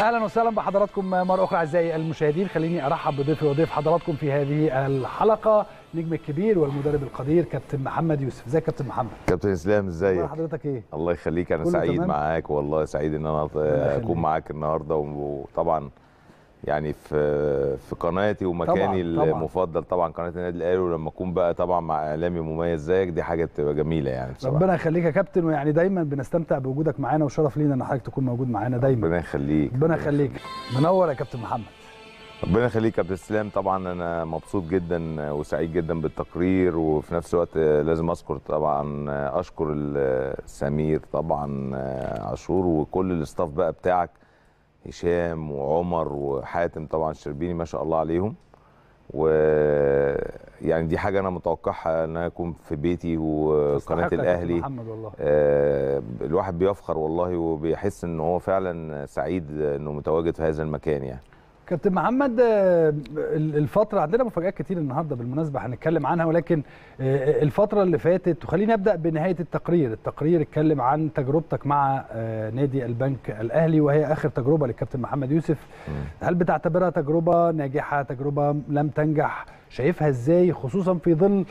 اهلا وسهلا بحضراتكم مره اخرى اعزائي المشاهدين خليني ارحب بضيفي وضيف حضراتكم في هذه الحلقه نجم الكبير والمدرب القدير كابتن محمد يوسف ازيك كابتن محمد كابتن اسلام ازيك حضرتك ايه الله يخليك انا سعيد تمام. معاك والله سعيد ان انا اكون معاك النهارده وطبعا يعني في في قناتي ومكاني طبعًا المفضل طبعا قناه النادي الاهلي ولما اكون بقى طبعا مع اعلامي مميز زيك دي حاجه بتبقى جميله يعني بصراحه ربنا يخليك يا كابتن ويعني دايما بنستمتع بوجودك معانا وشرف لينا ان حضرتك تكون موجود معانا دايما ربنا يخليك ربنا يخليك منور يا كابتن محمد ربنا يخليك يا كابتن اسلام طبعا انا مبسوط جدا وسعيد جدا بالتقرير وفي نفس الوقت لازم اذكر طبعا اشكر سمير طبعا عاشور وكل الاستاف بقى بتاعك هشام وعمر وحاتم طبعا الشربيني ما شاء الله عليهم ويعني دي حاجه انا متوقعها ان انا اكون في بيتي وقناه الاهلي محمد والله. آه الواحد بيفخر والله وبيحس ان هو فعلا سعيد انه متواجد في هذا المكان يعني كابتن محمد آه، الفتره عندنا مفاجات كتير النهارده بالمناسبه هنتكلم عنها ولكن آه، الفتره اللي فاتت وخليني ابدا بنهايه التقرير التقرير اتكلم عن تجربتك مع آه، نادي البنك الاهلي وهي اخر تجربه للكابتن محمد يوسف هل بتعتبرها تجربه ناجحه تجربه لم تنجح شايفها ازاي خصوصا في ظل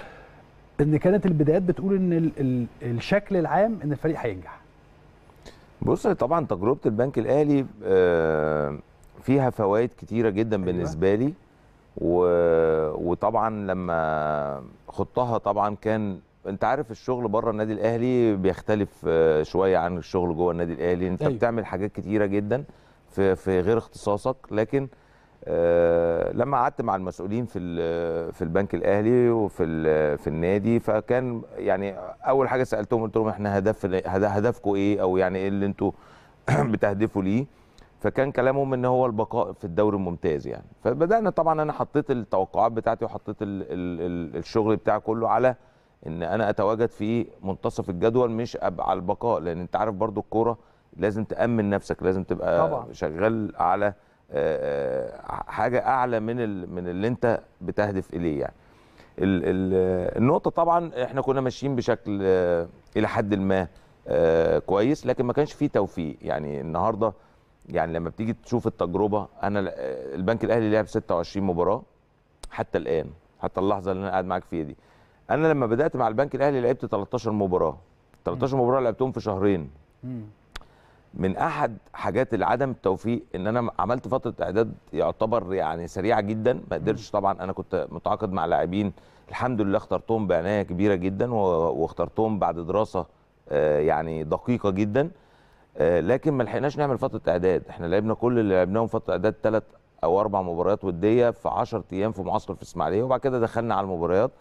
ان كانت البدايات بتقول ان الشكل العام ان الفريق هينجح بص طبعا تجربه البنك الاهلي آه فيها فوائد كتيره جدا أيوة. بالنسبه لي و... وطبعا لما خضتها طبعا كان انت عارف الشغل بره النادي الاهلي بيختلف آه، شويه عن الشغل جوه النادي الاهلي انت أيوه. بتعمل حاجات كتيره جدا في في غير اختصاصك لكن آه، لما قعدت مع المسؤولين في في البنك الاهلي وفي في النادي فكان يعني اول حاجه سالتهم قلت لهم احنا هدف هدفكم ايه او يعني ايه اللي انتوا بتهدفوا ليه فكان كلامهم ان هو البقاء في الدوري الممتاز يعني فبدانا طبعا انا حطيت التوقعات بتاعتي وحطيت الـ الـ الشغل بتاعي كله على ان انا اتواجد في منتصف الجدول مش ابقى على البقاء لان انت عارف برضو الكوره لازم تامن نفسك لازم تبقى طبعا. شغال على حاجه اعلى من من اللي انت بتهدف اليه يعني النقطه طبعا احنا كنا ماشيين بشكل الى حد ما كويس لكن ما كانش في توفيق يعني النهارده يعني لما بتيجي تشوف التجربه انا البنك الاهلي لعب 26 مباراه حتى الان حتى اللحظه اللي انا قاعد معاك فيها دي انا لما بدات مع البنك الاهلي لعبت 13 مباراه 13 مباراه لعبتهم في شهرين من احد حاجات العدم التوفيق ان انا عملت فتره اعداد يعتبر يعني سريعه جدا ما قدرتش طبعا انا كنت متعاقد مع لاعبين الحمد لله اخترتهم بعنايه كبيره جدا واخترتهم بعد دراسه آه، يعني دقيقه جدا آه، لكن ما لحقناش نعمل فتره اعداد احنا لعبنا كل اللي لعبناهم فتره اعداد ثلاث او اربع مباريات وديه في 10 ايام في معسكر في اسماعيليه وبعد كده دخلنا على المباريات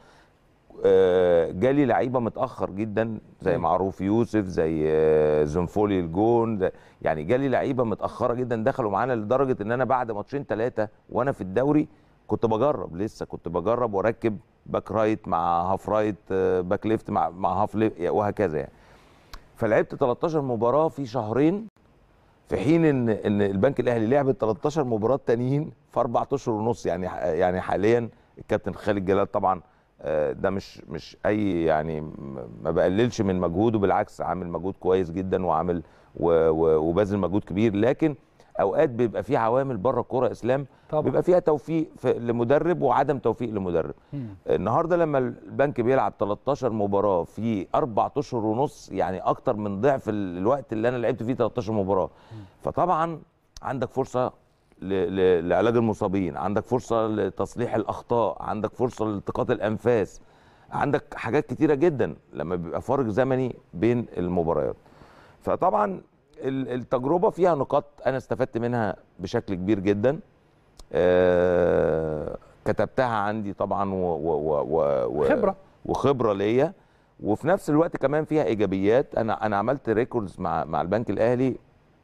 آه، جالي لعيبه متاخر جدا زي معروف يوسف زي آه، زنفولي الجون يعني جالي لعيبه متاخره جدا دخلوا معانا لدرجه ان انا بعد ماتشين ثلاثه وانا في الدوري كنت بجرب لسه كنت بجرب واركب باك رايت مع هاف رايت باك ليفت مع مع هاف ليفت وهكذا يعني فلعبت 13 مباراه في شهرين في حين ان ان البنك الاهلي لعب 13 مباراه تانيين في اربع اشهر ونص يعني يعني حاليا الكابتن خالد جلال طبعا آه، ده مش مش اي يعني ما بقللش من مجهوده بالعكس عامل مجهود كويس جدا وعامل وبذل مجهود كبير لكن اوقات بيبقى في عوامل بره الكوره اسلام طبعا. بيبقى فيها توفيق في لمدرب وعدم توفيق لمدرب مم. النهارده لما البنك بيلعب 13 مباراه في اربع اشهر ونص يعني اكتر من ضعف الوقت اللي انا لعبت فيه 13 مباراه مم. فطبعا عندك فرصه لعلاج المصابين عندك فرصه لتصليح الاخطاء عندك فرصه لالتقاط الانفاس عندك حاجات كتيره جدا لما بيبقى فارق زمني بين المباريات فطبعا التجربه فيها نقاط انا استفدت منها بشكل كبير جدا آه، كتبتها عندي طبعا و و و و وخبره ليا وفي نفس الوقت كمان فيها ايجابيات انا انا عملت ريكوردز مع مع البنك الاهلي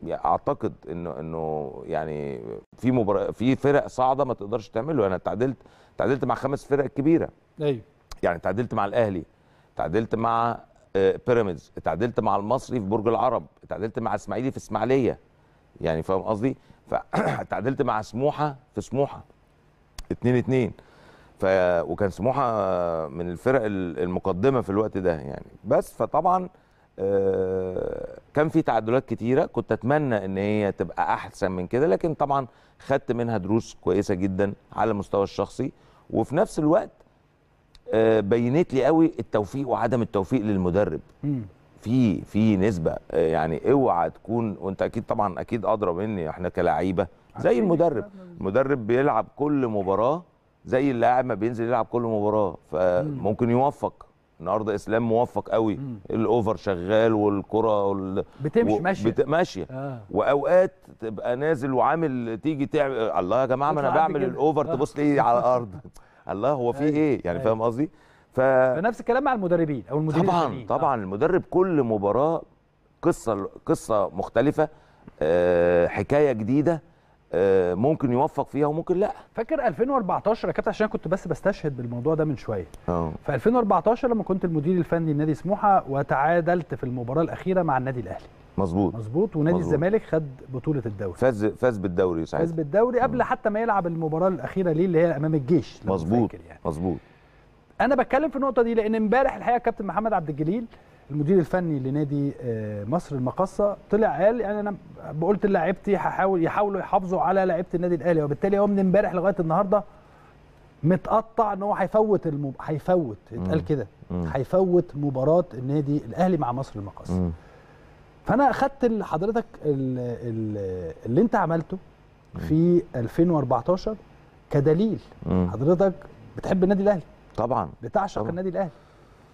يعني اعتقد انه انه يعني في مبار... في فرق صاعده ما تقدرش تعمله انا تعادلت تعادلت مع خمس فرق كبيره ايوه يعني تعادلت مع الاهلي تعادلت مع بيراميدز اتعادلت مع المصري في برج العرب اتعادلت مع اسماعيلي في اسماعيليه يعني فاهم قصدي فتعادلت مع سموحه في سموحه 2 2 ف وكان سموحه من الفرق المقدمه في الوقت ده يعني بس فطبعا آه، كان في تعادلات كتيره كنت اتمنى ان هي تبقى احسن من كده لكن طبعا خدت منها دروس كويسه جدا على المستوى الشخصي وفي نفس الوقت آه، بينت لي قوي التوفيق وعدم التوفيق للمدرب في في نسبه آه، يعني اوعى تكون وانت اكيد طبعا اكيد ادرى مني احنا كلاعيبه زي المدرب المدرب بيلعب كل مباراه زي اللاعب ما بينزل يلعب كل مباراه فممكن يوفق النهارده اسلام موفق قوي الاوفر شغال والكره وال... بتمشي و... ماشيه بت... ماشيه آه. واوقات تبقى نازل وعامل تيجي تعمل الله يا جماعه ما انا بعمل الاوفر آه. تبص لي على الارض الله هو في أيوه، ايه يعني فاهم أيوه. قصدي ف... فنفس الكلام مع المدربين او المدربين طبعا طبعا آه. المدرب كل مباراه قصه قصه مختلفه أه حكايه جديده أه ممكن يوفق فيها وممكن لا فاكر 2014 يا كابتن عشان كنت بس بستشهد بالموضوع ده من شويه اه في 2014 لما كنت المدير الفني لنادي سموحه وتعادلت في المباراه الاخيره مع النادي الاهلي مظبوط مظبوط ونادي الزمالك خد بطوله الدوري فاز فاز بالدوري ساعتها فاز بالدوري قبل مم. حتى ما يلعب المباراه الاخيره ليه اللي هي امام الجيش مظبوط يعني. مظبوط انا بتكلم في النقطه دي لان امبارح الحقيقه كابتن محمد عبد الجليل المدير الفني لنادي آه، مصر المقصه طلع قال يعني انا قلت للاعيبتي هحاول يحاولوا يحافظوا على لعيبه النادي الاهلي وبالتالي هو من امبارح لغايه النهارده متقطع ان هو هيفوت المب... هيفوت اتقال كده هيفوت مباراه النادي الاهلي مع مصر المقاصه فانا اخدت حضرتك اللي انت عملته في 2014 كدليل مم. حضرتك بتحب النادي الاهلي طبعا بتعشق طبعًا. النادي الاهلي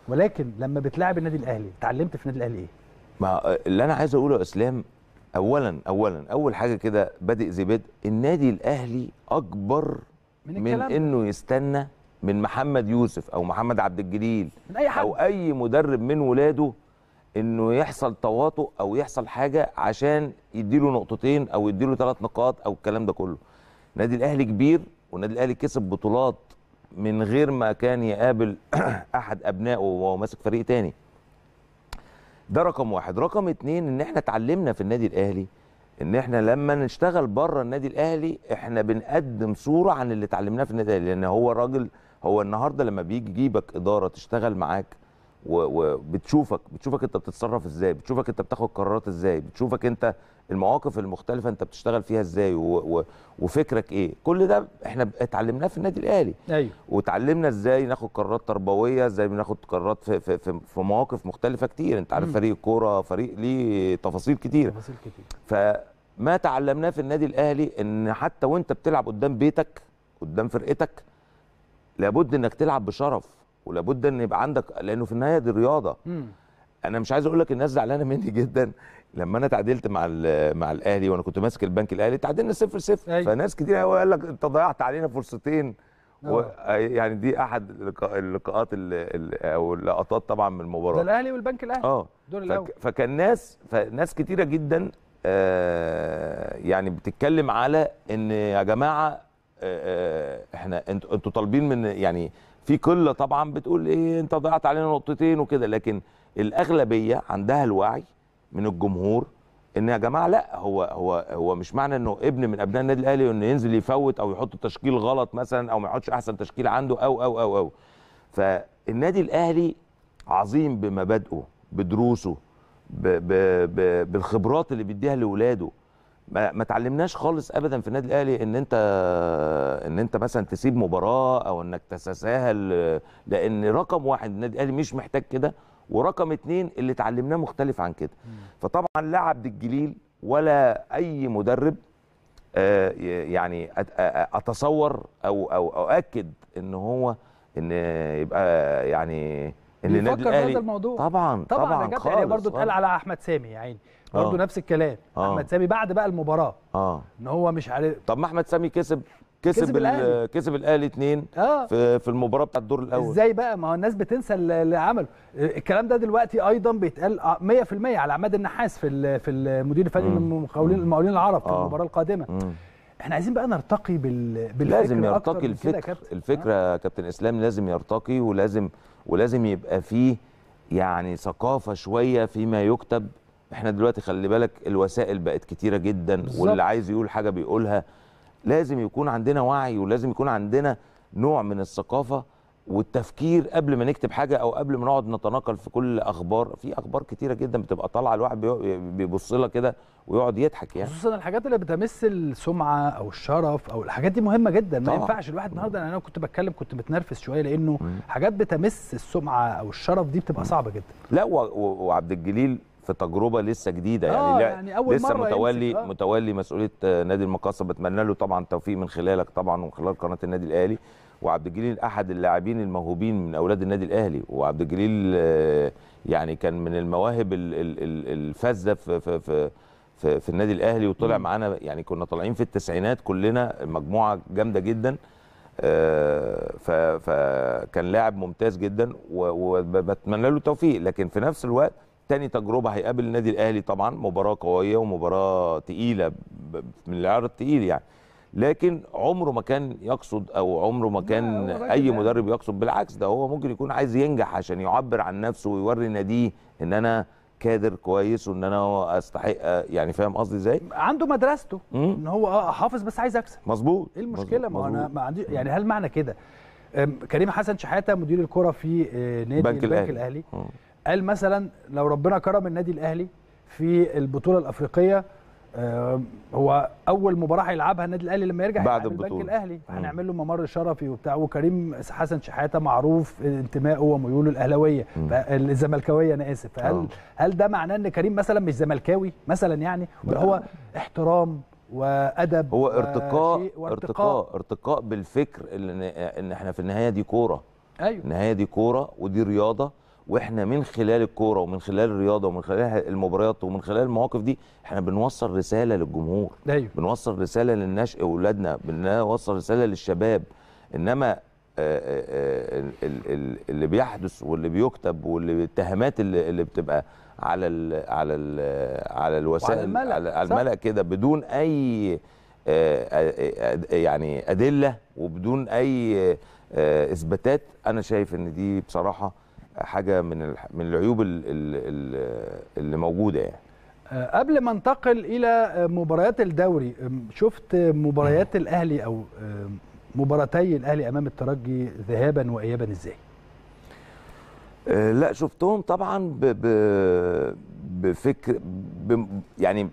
ولكن لما بتلاعب النادي الاهلي اتعلمت في النادي الاهلي ايه ما اللي انا عايز اقوله يا اسلام اولا اولا اول حاجه كده بادئ زي بدء النادي الاهلي اكبر من, من انه يستنى من محمد يوسف او محمد عبد الجليل من أي حد. او اي مدرب من ولاده انه يحصل تواطؤ او يحصل حاجه عشان يديله نقطتين او يديله ثلاث نقاط او الكلام ده كله النادي الاهلي كبير والنادي الاهلي كسب بطولات من غير ما كان يقابل احد ابنائه وهو ماسك فريق تاني ده رقم واحد رقم اتنين ان احنا اتعلمنا في النادي الاهلي ان احنا لما نشتغل بره النادي الاهلي احنا بنقدم صوره عن اللي اتعلمناه في النادي الاهلي لان هو الراجل هو النهارده لما بيجي يجيبك اداره تشتغل معاك وبتشوفك بتشوفك انت بتتصرف ازاي بتشوفك انت بتاخد قرارات ازاي بتشوفك انت المواقف المختلفه انت بتشتغل فيها ازاي و... و... وفكرك ايه كل ده احنا اتعلمناه في النادي الاهلي ايوه وتعلمنا ازاي ناخد قرارات تربويه ازاي بناخد قرارات في في, في, في مواقف مختلفه كتير انت عارف فريق الكوره فريق ليه تفاصيل كتير تفاصيل كتير فما تعلمناه في النادي الاهلي ان حتى وانت بتلعب قدام بيتك قدام فرقتك لابد انك تلعب بشرف ولابد ان يبقى عندك لانه في النهايه دي رياضه انا مش عايز اقول لك الناس زعلانه مني جدا لما انا تعادلت مع مع الاهلي وانا كنت ماسك البنك الاهلي تعادلنا 0 0 أيوة. فناس كتير قوي قال لك انت ضيعت علينا فرصتين و... آه. يعني دي احد اللقاءات ال... او اللقطات طبعا من المباراه ده الاهلي والبنك الاهلي اه دول فك... الاول فكان ناس فناس كتيره جدا آه يعني بتتكلم على ان يا جماعه آه, آه، احنا انتوا انتوا طالبين من يعني في قله طبعا بتقول ايه انت ضيعت علينا نقطتين وكده لكن الاغلبيه عندها الوعي من الجمهور ان يا جماعه لا هو هو هو مش معنى انه ابن من ابناء النادي الاهلي انه ينزل يفوت او يحط تشكيل غلط مثلا او ما يحطش احسن تشكيل عنده او او او او فالنادي الاهلي عظيم بمبادئه بدروسه بالخبرات اللي بيديها لاولاده ما ما تعلمناش خالص ابدا في النادي الاهلي ان انت ان انت مثلا تسيب مباراه او انك تتساهل لان رقم واحد النادي الاهلي مش محتاج كده ورقم اتنين اللي اتعلمناه مختلف عن كده فطبعا لا عبد الجليل ولا اي مدرب آه، يعني اتصور او او اؤكد ان هو ان يبقى يعني ان النادي الاهلي طبعا طبعا طبعا, طبعا خالص برضه اتقال على احمد سامي يا عيني برضه آه. نفس الكلام آه. احمد سامي بعد بقى المباراه اه ان هو مش عارف طب ما احمد سامي كسب كسب كسب الاهلي اثنين 2 آه. في, في المباراه بتاعت الدور الاول ازاي بقى ما هو الناس بتنسى اللي عمله الكلام ده دلوقتي ايضا بيتقال 100% آه، على عماد النحاس في في المدير الفني للمقاولين المقاولين العرب في آه. المباراه القادمه م. احنا عايزين بقى نرتقي بال بالفكر لازم يرتقي الفكر كابتن. الفكره يا آه. كابتن اسلام لازم يرتقي ولازم ولازم يبقى فيه يعني ثقافه شويه فيما يكتب احنا دلوقتي خلي بالك الوسائل بقت كتيره جدا بالزبط. واللي عايز يقول حاجه بيقولها لازم يكون عندنا وعي ولازم يكون عندنا نوع من الثقافه والتفكير قبل ما نكتب حاجه او قبل ما نقعد نتناقل في كل اخبار في اخبار كتيره جدا بتبقى طالعه الواحد بيبص لها كده ويقعد يضحك يعني خصوصا الحاجات اللي بتمس السمعه او الشرف او الحاجات دي مهمه جدا طبعا. ما ينفعش الواحد النهارده انا كنت بتكلم كنت متنرفز شويه لانه مم. حاجات بتمس السمعه او الشرف دي بتبقى صعبه جدا لا وعبد الجليل في تجربه لسه جديده يعني, آه يعني أول لسه مرة متولي آه. متولي مسؤوليه آه، نادي المقاصه بتمنى له طبعا التوفيق من خلالك طبعا ومن خلال قناه النادي الاهلي وعبد الجليل احد اللاعبين الموهوبين من اولاد النادي الاهلي وعبد الجليل آه، يعني كان من المواهب الفذه في في في في, في النادي الاهلي وطلع معانا يعني كنا طالعين في التسعينات كلنا مجموعه جامده جدا آه، فكان لاعب ممتاز جدا وبتمنى له التوفيق لكن في نفس الوقت تاني تجربه هيقابل النادي الاهلي طبعا مباراه قويه ومباراه تقيله من العيار التقيل يعني لكن عمره ما كان يقصد او عمره ما كان اي مدرب يقصد بالعكس ده هو ممكن يكون عايز ينجح عشان يعبر عن نفسه ويوري ناديه ان انا كادر كويس وان انا استحق يعني فاهم قصدي ازاي عنده مدرسته ان هو آه،, اه حافظ بس عايز اكسب مظبوط ايه المشكله ما انا ما عندي يعني هل معنى كده كريم حسن شحاته مدير الكره في آه، نادي البنك, البنك الاهلي, الأهلي. قال مثلا لو ربنا كرم النادي الاهلي في البطوله الافريقيه آه، هو اول مباراه هيلعبها النادي الاهلي لما يرجع بعد البطوله الاهلي هنعمل له ممر شرفي وبتاع وكريم حسن شحاته معروف انتمائه وميوله الاهلاويه الزملكاويه انا اسف فهل آه. هل ده معناه ان كريم مثلا مش زملكاوي مثلا يعني ولا هو احترام وادب هو ارتقاء ارتقاء, ارتقاء بالفكر ان احنا في النهايه دي كوره ايوه النهايه دي كوره ودي رياضه واحنا من خلال الكوره ومن خلال الرياضه ومن خلال المباريات ومن خلال المواقف دي احنا بنوصل رساله للجمهور أيوه. بنوصل رساله للنشء اولادنا بنوصل رساله للشباب انما آه، آه، آه، اللي بيحدث واللي بيكتب واللي الاتهامات اللي, اللي بتبقى على الـ على الـ على الوسائل الملأ على الملأ كده بدون اي يعني ادله وبدون اي اثباتات انا شايف ان دي بصراحه حاجه من من العيوب اللي موجوده يعني آه، قبل ما انتقل الى مباريات الدوري شفت مباريات الاهلي او مباراتي الاهلي امام الترجي ذهابا وايابا ازاي آه، لا شفتهم طبعا ب ب بفكر ب يعني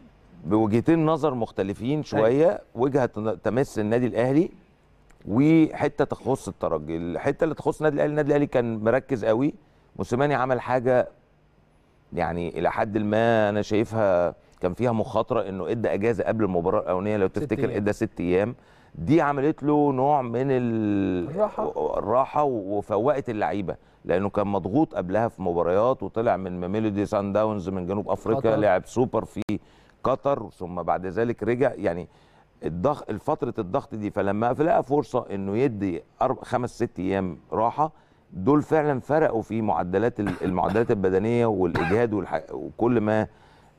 بوجهتين نظر مختلفين أيوة. شويه وجهه تمس النادي الاهلي وحته تخص الترجي الحته اللي تخص النادي الاهلي النادي الاهلي كان مركز قوي موسيماني عمل حاجه يعني الى حد ما انا شايفها كان فيها مخاطره انه ادى اجازه قبل المباراه الاولانيه لو تفتكر ادى ست ايام دي عملت له نوع من الراحه الراحه وفوقت اللعيبه لانه كان مضغوط قبلها في مباريات وطلع من ميلودي سان داونز من جنوب افريقيا لعب سوبر في قطر ثم بعد ذلك رجع يعني الضغط فتره الضغط دي فلما لقى فرصه انه يدي خمس ست ايام راحه دول فعلا فرقوا في معدلات المعدلات البدنيه والاجهاد وكل ما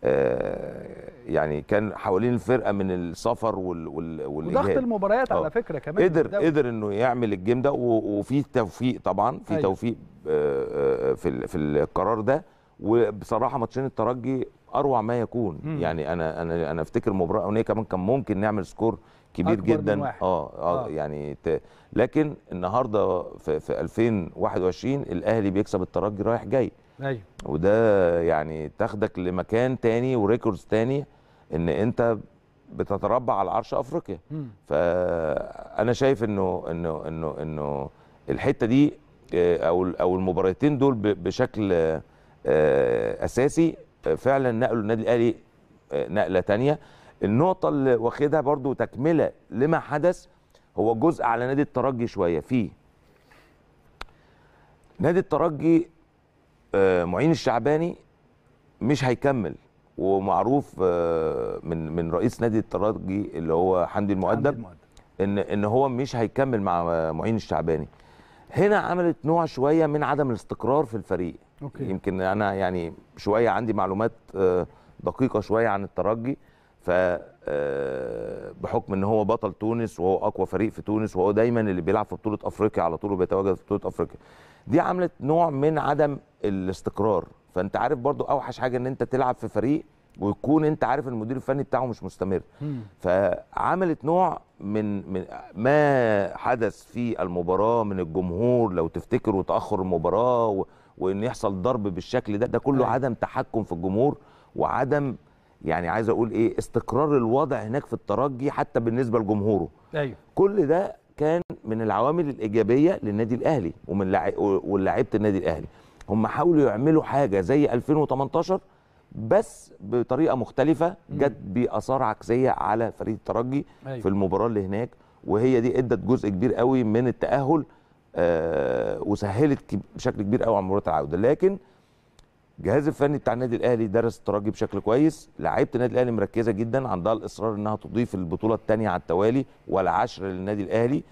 آه، يعني كان حوالين الفرقه من السفر والاجهاد وضغط المباريات على آه. فكره كمان قدر قدر انه يعمل الجيم ده وفي توفيق طبعا في أيوه. توفيق آه، في في القرار ده وبصراحه ماتشين الترجي اروع ما يكون مم. يعني انا انا انا افتكر مباراه اونيه كمان كان ممكن نعمل سكور كبير جدا آه, آه, اه يعني ت... لكن النهارده في, في 2021 الاهلي بيكسب الترجي رايح جاي ايوه وده يعني تاخدك لمكان تاني وريكوردز تاني ان انت بتتربع على عرش افريقيا مم. فانا شايف انه انه انه انه الحته دي آه، او او المباراتين دول بشكل آه، اساسي فعلا نقلوا النادي الاهلي آه، نقله ثانيه النقطه اللي واخدها برضو تكمله لما حدث هو جزء على نادي الترجي شويه فيه نادي الترجي آه، معين الشعباني مش هيكمل ومعروف آه، من من رئيس نادي الترجي اللي هو حمدي المؤدب ان ان هو مش هيكمل مع معين الشعباني هنا عملت نوع شويه من عدم الاستقرار في الفريق أوكي. يمكن انا يعني شويه عندي معلومات آه، دقيقه شويه عن الترجي ف آه، بحكم ان هو بطل تونس وهو اقوى فريق في تونس وهو دايما اللي بيلعب في بطوله افريقيا على طول وبيتواجد في بطوله افريقيا دي عملت نوع من عدم الاستقرار فانت عارف برضو اوحش حاجه ان انت تلعب في فريق ويكون انت عارف المدير الفني بتاعه مش مستمر فعملت نوع من من ما حدث في المباراه من الجمهور لو تفتكر وتاخر المباراه و... وان يحصل ضرب بالشكل ده ده كله أيوة. عدم تحكم في الجمهور وعدم يعني عايز اقول ايه استقرار الوضع هناك في الترجي حتى بالنسبه لجمهوره ايوه كل ده كان من العوامل الايجابيه للنادي الاهلي ومن لع... ولاعيبه النادي الاهلي هم حاولوا يعملوا حاجه زي 2018 بس بطريقه مختلفه جت باثار عكسيه على فريق الترجي أيوة. في المباراه اللي هناك وهي دي ادت جزء كبير قوي من التاهل آه وسهلت بشكل كبير قوي على مباراه العوده لكن الجهاز الفني بتاع النادي الاهلي درس الترجي بشكل كويس لعيبه النادي الاهلي مركزه جدا عندها الاصرار انها تضيف البطوله الثانيه على التوالي والعشر للنادي الاهلي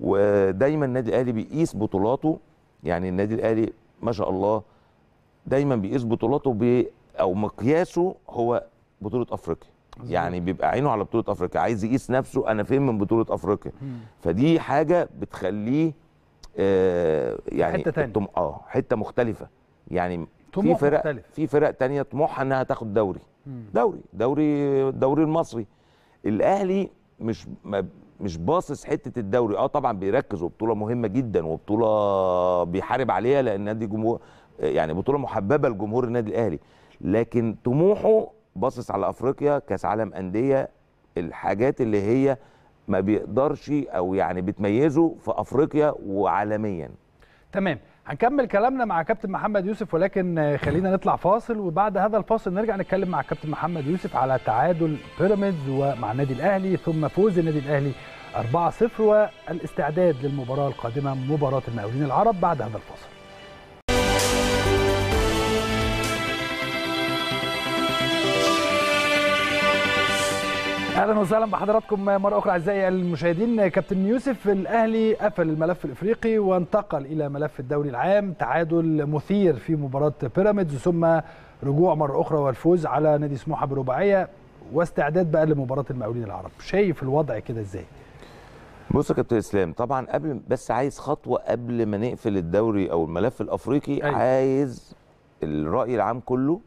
ودايما النادي الاهلي بيقيس بطولاته يعني النادي الاهلي ما شاء الله دايما بيقيس بطولاته او مقياسه هو بطوله افريقيا يعني بيبقى عينه على بطوله افريقيا عايز يقيس نفسه انا فين من بطوله افريقيا فدي حاجه بتخليه آه يعني حته تانية. التم... اه حته مختلفه يعني في فرق مختلف. في فرق تانية طموحها انها تاخد دوري مم. دوري دوري الدوري المصري الاهلي مش ما مش باصص حته الدوري اه طبعا بيركز وبطوله مهمه جدا وبطوله بيحارب عليها لان نادي جمهور يعني بطوله محببه لجمهور النادي الاهلي لكن طموحه باصص على افريقيا كاس عالم انديه الحاجات اللي هي ما بيقدرش او يعني بتميزه في افريقيا وعالميا تمام هنكمل كلامنا مع كابتن محمد يوسف ولكن خلينا نطلع فاصل وبعد هذا الفاصل نرجع نتكلم مع كابتن محمد يوسف على تعادل بيراميدز ومع النادي الاهلي ثم فوز النادي الاهلي 4-0 والاستعداد للمباراه القادمه مباراه المقاولين العرب بعد هذا الفاصل اهلا وسهلا بحضراتكم مره اخرى اعزائي المشاهدين كابتن يوسف الاهلي قفل الملف الافريقي وانتقل الى ملف الدوري العام تعادل مثير في مباراه بيراميدز ثم رجوع مره اخرى والفوز على نادي سموحه برباعيه واستعداد بقى لمباراه المقاولين العرب شايف الوضع كده ازاي بص يا كابتن اسلام طبعا قبل بس عايز خطوه قبل ما نقفل الدوري او الملف الافريقي أيوة. عايز الراي العام كله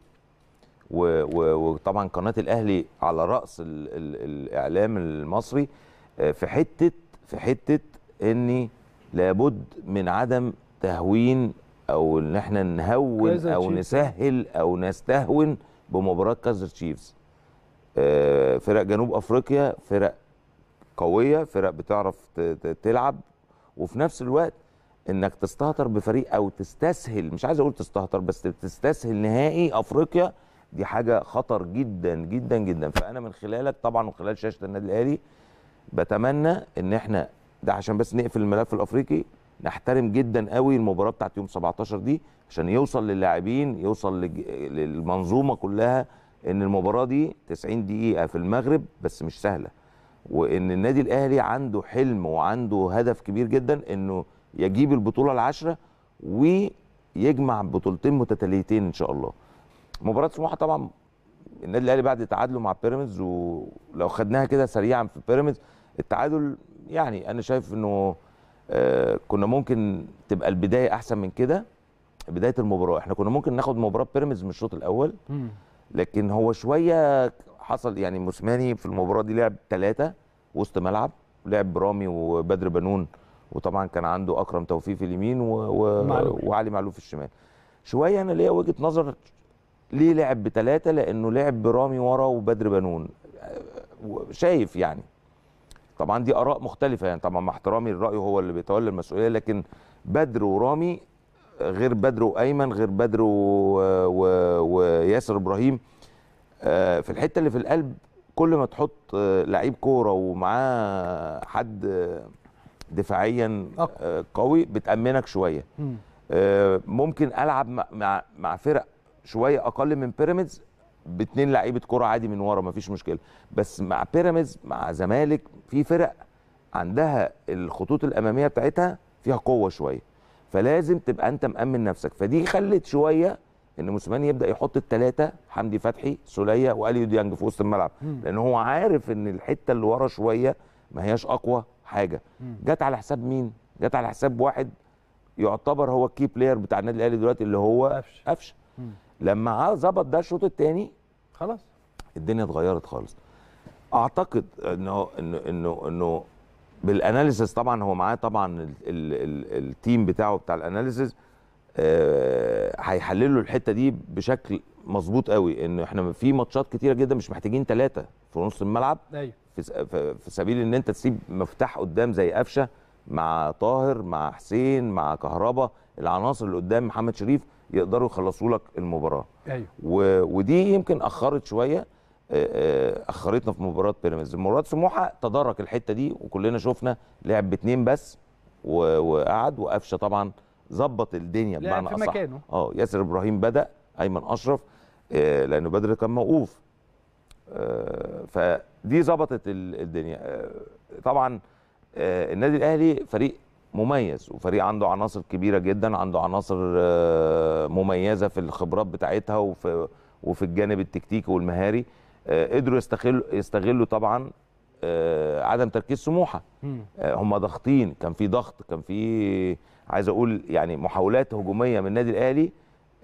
وطبعا قناه الاهلي على راس الـ الـ الاعلام المصري آه، في حته في حته ان لابد من عدم تهوين او ان احنا نهون او نسهل او نستهون بمباراه كازر آه، تشيفز فرق جنوب افريقيا فرق قويه فرق بتعرف تلعب وفي نفس الوقت انك تستهتر بفريق او تستسهل مش عايز اقول تستهتر بس تستسهل نهائي افريقيا دي حاجه خطر جدا جدا جدا فانا من خلالك طبعا وخلال شاشه النادي الاهلي بتمنى ان احنا ده عشان بس نقفل الملف الافريقي نحترم جدا قوي المباراه بتاعت يوم 17 دي عشان يوصل للاعبين يوصل للمنظومه كلها ان المباراه دي 90 دقيقه في المغرب بس مش سهله وان النادي الاهلي عنده حلم وعنده هدف كبير جدا انه يجيب البطوله العشره ويجمع بطولتين متتاليتين ان شاء الله مباراه سموحه طبعا النادي الاهلي بعد تعادله مع بيراميدز ولو خدناها كده سريعا في بيراميدز التعادل يعني انا شايف انه آه، كنا ممكن تبقى البدايه احسن من كده بدايه المباراه احنا كنا ممكن ناخد مباراه بيراميدز من الشوط الاول لكن هو شويه حصل يعني موسيماني في المباراه دي لعب ثلاثه وسط ملعب لعب رامي وبدر بنون وطبعا كان عنده اكرم توفيق في اليمين و... و... معلوم. وعلي معلوف في الشمال شويه انا ليا وجهه نظر ليه لعب بثلاثه لانه لعب برامي ورا وبدر بنون أه، شايف يعني طبعا دي اراء مختلفه يعني طبعا مع احترامي الراي هو اللي بيتولى المسؤوليه لكن بدر ورامي غير بدر وايمن غير بدر وياسر ابراهيم أه، في الحته اللي في القلب كل ما تحط أه، لعيب كوره ومعاه حد دفاعيا قوي بتامنك شويه ممكن العب مع مع فرق شويه اقل من بيراميدز باتنين لعيبه كره عادي من ورا مفيش مشكله بس مع بيراميدز مع زمالك في فرق عندها الخطوط الاماميه بتاعتها فيها قوه شويه فلازم تبقى انت مامن نفسك فدي خلت شويه ان موسيماني يبدا يحط الثلاثه حمدي فتحي سوليه واليو ديانج في وسط الملعب لان هو عارف ان الحته اللي ورا شويه ما هياش اقوى حاجه جت على حساب مين جت على حساب واحد يعتبر هو الكي بلاير بتاع النادي الاهلي دلوقتي اللي هو قفشه لما ظبط ده الشوط الثاني خلاص الدنيا اتغيرت خالص اعتقد انه انه انه, إنه بالاناليسز طبعا هو معاه طبعا التيم بتاعه بتاع الاناليسز آه، هيحللوا آه الحته دي بشكل مظبوط قوي ان احنا في ماتشات كتيره جدا مش محتاجين ثلاثه في نص الملعب ايوه في, في سبيل ان انت تسيب مفتاح قدام زي قفشه مع طاهر مع حسين مع كهربا العناصر اللي قدام محمد شريف يقدروا يخلصوا لك المباراه أيوه. ودي يمكن اخرت شويه آه، آه، اخرتنا في مباراه بيراميدز مباراه سموحه تدارك الحته دي وكلنا شفنا لعب باتنين بس وقعد وقفشه طبعا ظبط الدنيا بمعنى اصح مكانه. اه ياسر ابراهيم بدا ايمن اشرف آه لانه بدر كان موقوف آه فدي ظبطت الدنيا آه طبعا آه، النادي الاهلي فريق مميز وفريق عنده عناصر كبيره جدا عنده عناصر آه، مميزه في الخبرات بتاعتها وفي وفي الجانب التكتيكي والمهاري آه، قدروا يستغلوا يستغلوا طبعا آه، عدم تركيز سموحه هم ضاغطين كان في ضغط كان في عايز اقول يعني محاولات هجوميه من النادي الاهلي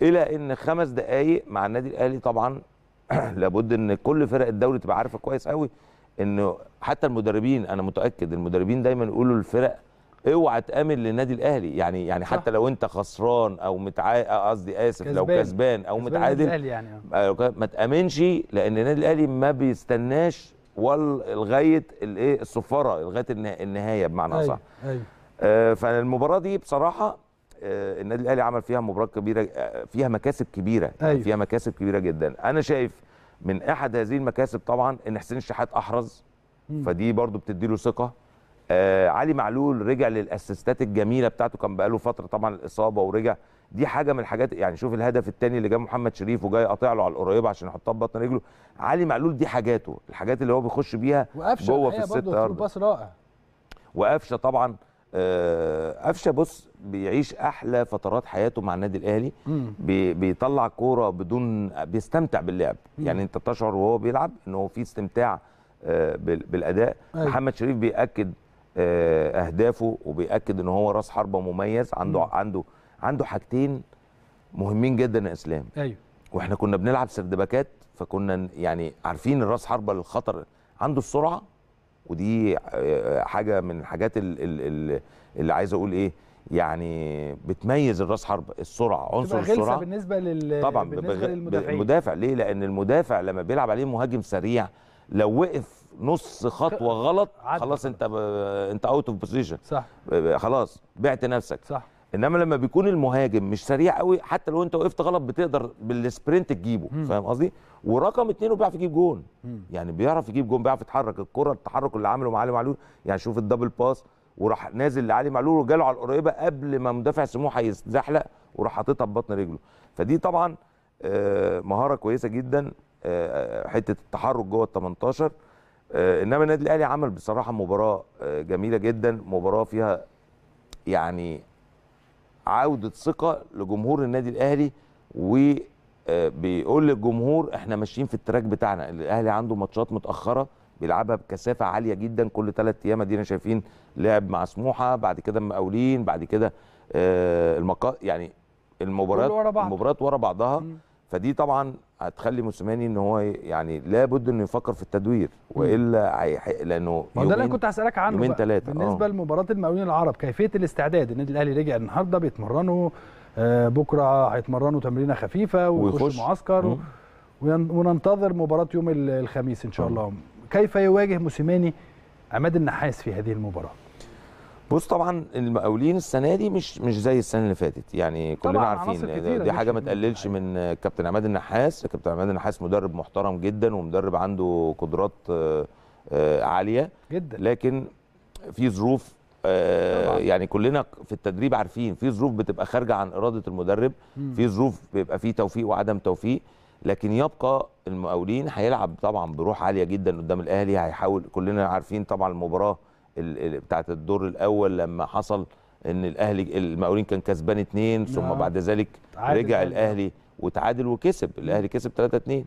الى ان خمس دقائق مع النادي الاهلي طبعا لابد ان كل فرق الدوري تبقى عارفه كويس قوي انه حتى المدربين انا متاكد المدربين دايما يقولوا الفرق اوعى تامن للنادي الاهلي يعني يعني صح. حتى لو انت خسران او متعادل قصدي اسف كسبان. لو كسبان او متعادل يعني. آه، ما تامنش لان النادي الاهلي ما بيستناش لغايه الايه الصفاره لغايه النهايه بمعنى أيوة، اصح أيوة. أيوة. آه فالمباراه دي بصراحه آه النادي الاهلي عمل فيها مباراه كبيره آه، فيها مكاسب كبيره يعني أيوة. فيها مكاسب كبيره جدا انا شايف من احد هذه المكاسب طبعا ان حسين الشحات احرز م. فدي برضو بتديله ثقه آه علي معلول رجع للاسيستات الجميله بتاعته كان بقاله فتره طبعا الاصابه ورجع دي حاجه من الحاجات يعني شوف الهدف الثاني اللي جاب محمد شريف وجاي قاطع له على القريبه عشان يحطها بطن رجله علي معلول دي حاجاته الحاجات اللي هو بيخش بيها جوه في الست ارض باص رائع وقفشه طبعا آه، قفشه بص بيعيش احلى فترات حياته مع النادي الاهلي بي بيطلع كوره بدون بيستمتع باللعب مم. يعني انت تشعر وهو بيلعب ان هو في استمتاع آه، بالاداء أيوه. محمد شريف بياكد آه، اهدافه وبياكد ان هو راس حربه مميز عنده م. عنده عنده حاجتين مهمين جدا يا اسلام ايوه واحنا كنا بنلعب سردباكات فكنا يعني عارفين الراس حربه الخطر عنده السرعه ودي آه، حاجه من الحاجات اللي, اللي عايز اقول ايه يعني بتميز الراس حربه السرعه عنصر السرعه بالنسبه لل طبعا بالنسبه للمدافع للمدافع ليه لان المدافع لما بيلعب عليه مهاجم سريع لو وقف نص خطوه غلط خلاص انت ب... انت اوت اوف بوزيشن صح خلاص بعت نفسك صح انما لما بيكون المهاجم مش سريع قوي حتى لو انت وقفت غلط بتقدر بالسبرنت تجيبه فاهم قصدي ورقم اتنين بيعرف يجيب جون مم. يعني بيعرف يجيب جون بيعرف يتحرك الكره التحرك اللي عمله مع علي معلول يعني شوف الدبل باس وراح نازل لعلي معلول وجاله على القريبه قبل ما مدافع سموحه يزحلق وراح حاططها ببطن رجله فدي طبعا آه، مهاره كويسه جدا آه، آه، حته التحرك جوه ال 18 آه، انما النادي الاهلي عمل بصراحه مباراه آه، جميله جدا مباراه فيها يعني عوده ثقه لجمهور النادي الاهلي وبيقول آه، للجمهور احنا ماشيين في التراك بتاعنا الاهلي عنده ماتشات متاخره بيلعبها بكثافه عاليه جدا كل ثلاث ايام ادينا شايفين لعب مع سموحه بعد كده مقاولين بعد كده المقا يعني المباريات المباريات ورا بعضها فدي طبعا هتخلي موسيماني ان هو يعني لابد انه يفكر في التدوير والا هيحق لانه ما ده اللي كنت هسالك عنه يومين ثلاثه آه. بالنسبه لمباراه المقاولين العرب كيفيه الاستعداد النادي الاهلي رجع النهارده بيتمرنوا آه، بكره هيتمرنوا تمرينه خفيفه ويخش معسكر وننتظر مباراه يوم الخميس ان شاء الله كيف يواجه موسيماني عماد النحاس في هذه المباراه بص طبعا المقاولين السنه دي مش مش زي السنه اللي فاتت يعني كلنا عارفين دي حاجه ما تقللش من أيوة. كابتن عماد النحاس كابتن عماد النحاس مدرب محترم جدا ومدرب عنده قدرات آه، آه، عاليه جدا لكن في ظروف آه، يعني كلنا في التدريب عارفين في ظروف بتبقى خارجه عن اراده المدرب في ظروف بيبقى فيه توفيق وعدم توفيق لكن يبقى المقاولين هيلعب طبعا بروح عاليه جدا قدام الاهلي هيحاول كلنا عارفين طبعا المباراه بتاعت الدور الاول لما حصل ان الاهلي المقاولين كان كسبان اتنين ثم نعم. بعد ذلك رجع الاهلي وتعادل وكسب الاهلي كسب 3 2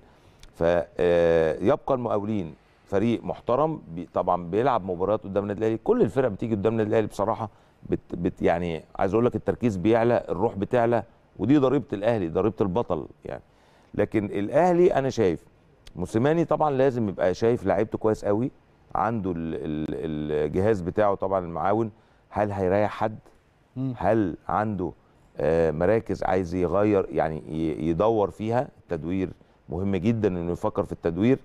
فيبقى المقاولين فريق محترم طبعا بيلعب مباريات قدام النادي الاهلي كل الفرق بتيجي قدام النادي الاهلي بصراحه بت بت يعني عايز اقول لك التركيز بيعلى الروح بتعلى ودي ضريبه الاهلي ضريبه البطل يعني لكن الاهلي انا شايف موسيماني طبعا لازم يبقى شايف لعيبته كويس قوي عنده الجهاز بتاعه طبعا المعاون هل هيريح حد هل عنده آه، مراكز عايز يغير يعني يدور فيها التدوير مهم جدا انه يفكر في التدوير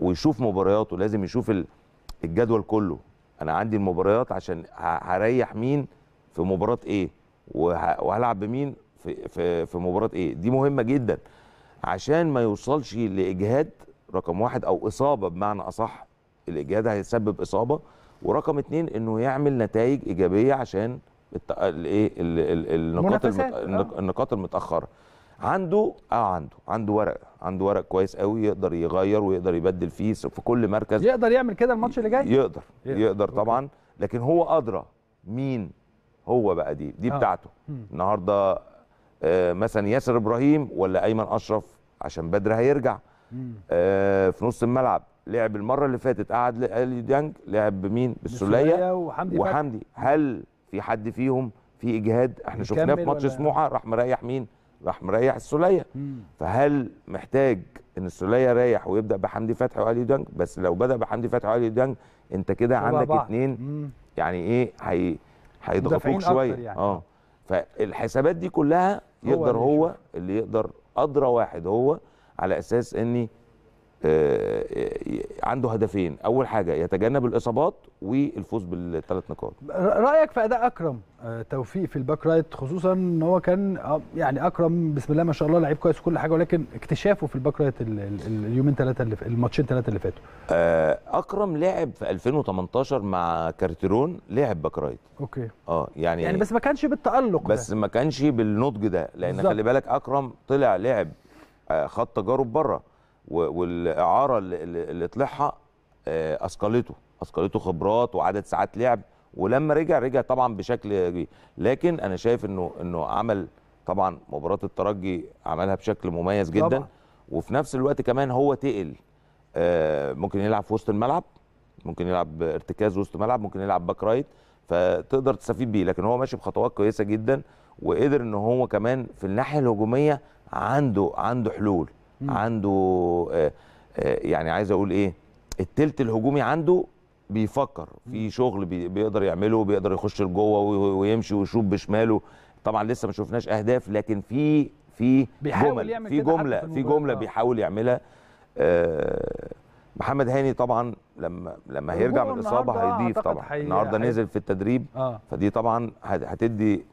ويشوف مبارياته لازم يشوف الجدول كله انا عندي المباريات عشان هريح مين في مباراه ايه وهلعب بمين في في في مباراه ايه دي مهمه جدا عشان ما يوصلش لاجهاد رقم واحد او اصابه بمعنى اصح الاجهاد هيسبب اصابه ورقم اتنين انه يعمل نتائج ايجابيه عشان الايه النقاط آه. النقاط المتاخره عنده اه عنده عنده ورق عنده ورق كويس قوي يقدر يغير ويقدر يبدل فيه في كل مركز يقدر يعمل كده الماتش اللي جاي يقدر يقدر, طبعا لكن هو ادرى مين هو بقى دي دي آه. بتاعته hmm. النهارده آه، مثلا ياسر ابراهيم ولا ايمن اشرف عشان بدر هيرجع hmm. في نص الملعب لعب المره اللي فاتت قعد اليو ديانج لعب بمين بالسوليه وحمدي, وحمدي هل في حد فيهم في اجهاد احنا شفناه في ماتش سموحه راح مريح مين راح مريح السوليه فهل محتاج ان السوليه يريح ويبدا بحمدي فتحي وعلي ديانج بس لو بدا بحمدي فتحي وعلي ديانج انت كده عندك اثنين يعني ايه هي هيضغطوك شويه يعني. اه فالحسابات دي كلها يقدر هو, هو اللي يقدر ادرى واحد هو على اساس اني آه، آه، عنده هدفين اول حاجه يتجنب الاصابات والفوز بالثلاث نقاط رايك في اداء اكرم آه، توفيق في الباك رايت خصوصا ان هو كان يعني اكرم بسم الله ما شاء الله لعيب كويس وكل حاجه ولكن اكتشافه في الباك رايت اليومين ثلاثه اللي الماتشين ثلاثه اللي فاتوا اكرم لعب في 2018 مع كارتيرون لعب باك رايت اوكي اه يعني يعني بس ما كانش بالتالق بس ده. ما كانش بالنضج ده لان بالزبط. خلي بالك اكرم طلع لعب خط تجارب بره والاعاره اللي طلعها آه، اثقلته اثقلته خبرات وعدد ساعات لعب ولما رجع رجع طبعا بشكل جيد لكن انا شايف انه انه عمل طبعا مباراه الترجي عملها بشكل مميز جدا طبعا. وفي نفس الوقت كمان هو تقل آه، ممكن يلعب في وسط الملعب ممكن يلعب ارتكاز وسط ملعب ممكن يلعب باك رايت فتقدر تستفيد بيه لكن هو ماشي بخطوات كويسه جدا وقدر ان هو كمان في الناحيه الهجوميه عنده عنده حلول عنده آه، آه، يعني عايز اقول ايه التلت الهجومي عنده بيفكر في شغل بيقدر يعمله بيقدر يخش لجوه ويمشي ويشوط بشماله طبعا لسه ما شفناش اهداف لكن في في جمل في جمله في جمله بيحاول يعملها آه محمد هاني طبعا لما لما هيرجع من الاصابه هيضيف طبعا النهارده نزل في التدريب آه. فدي طبعا هتدي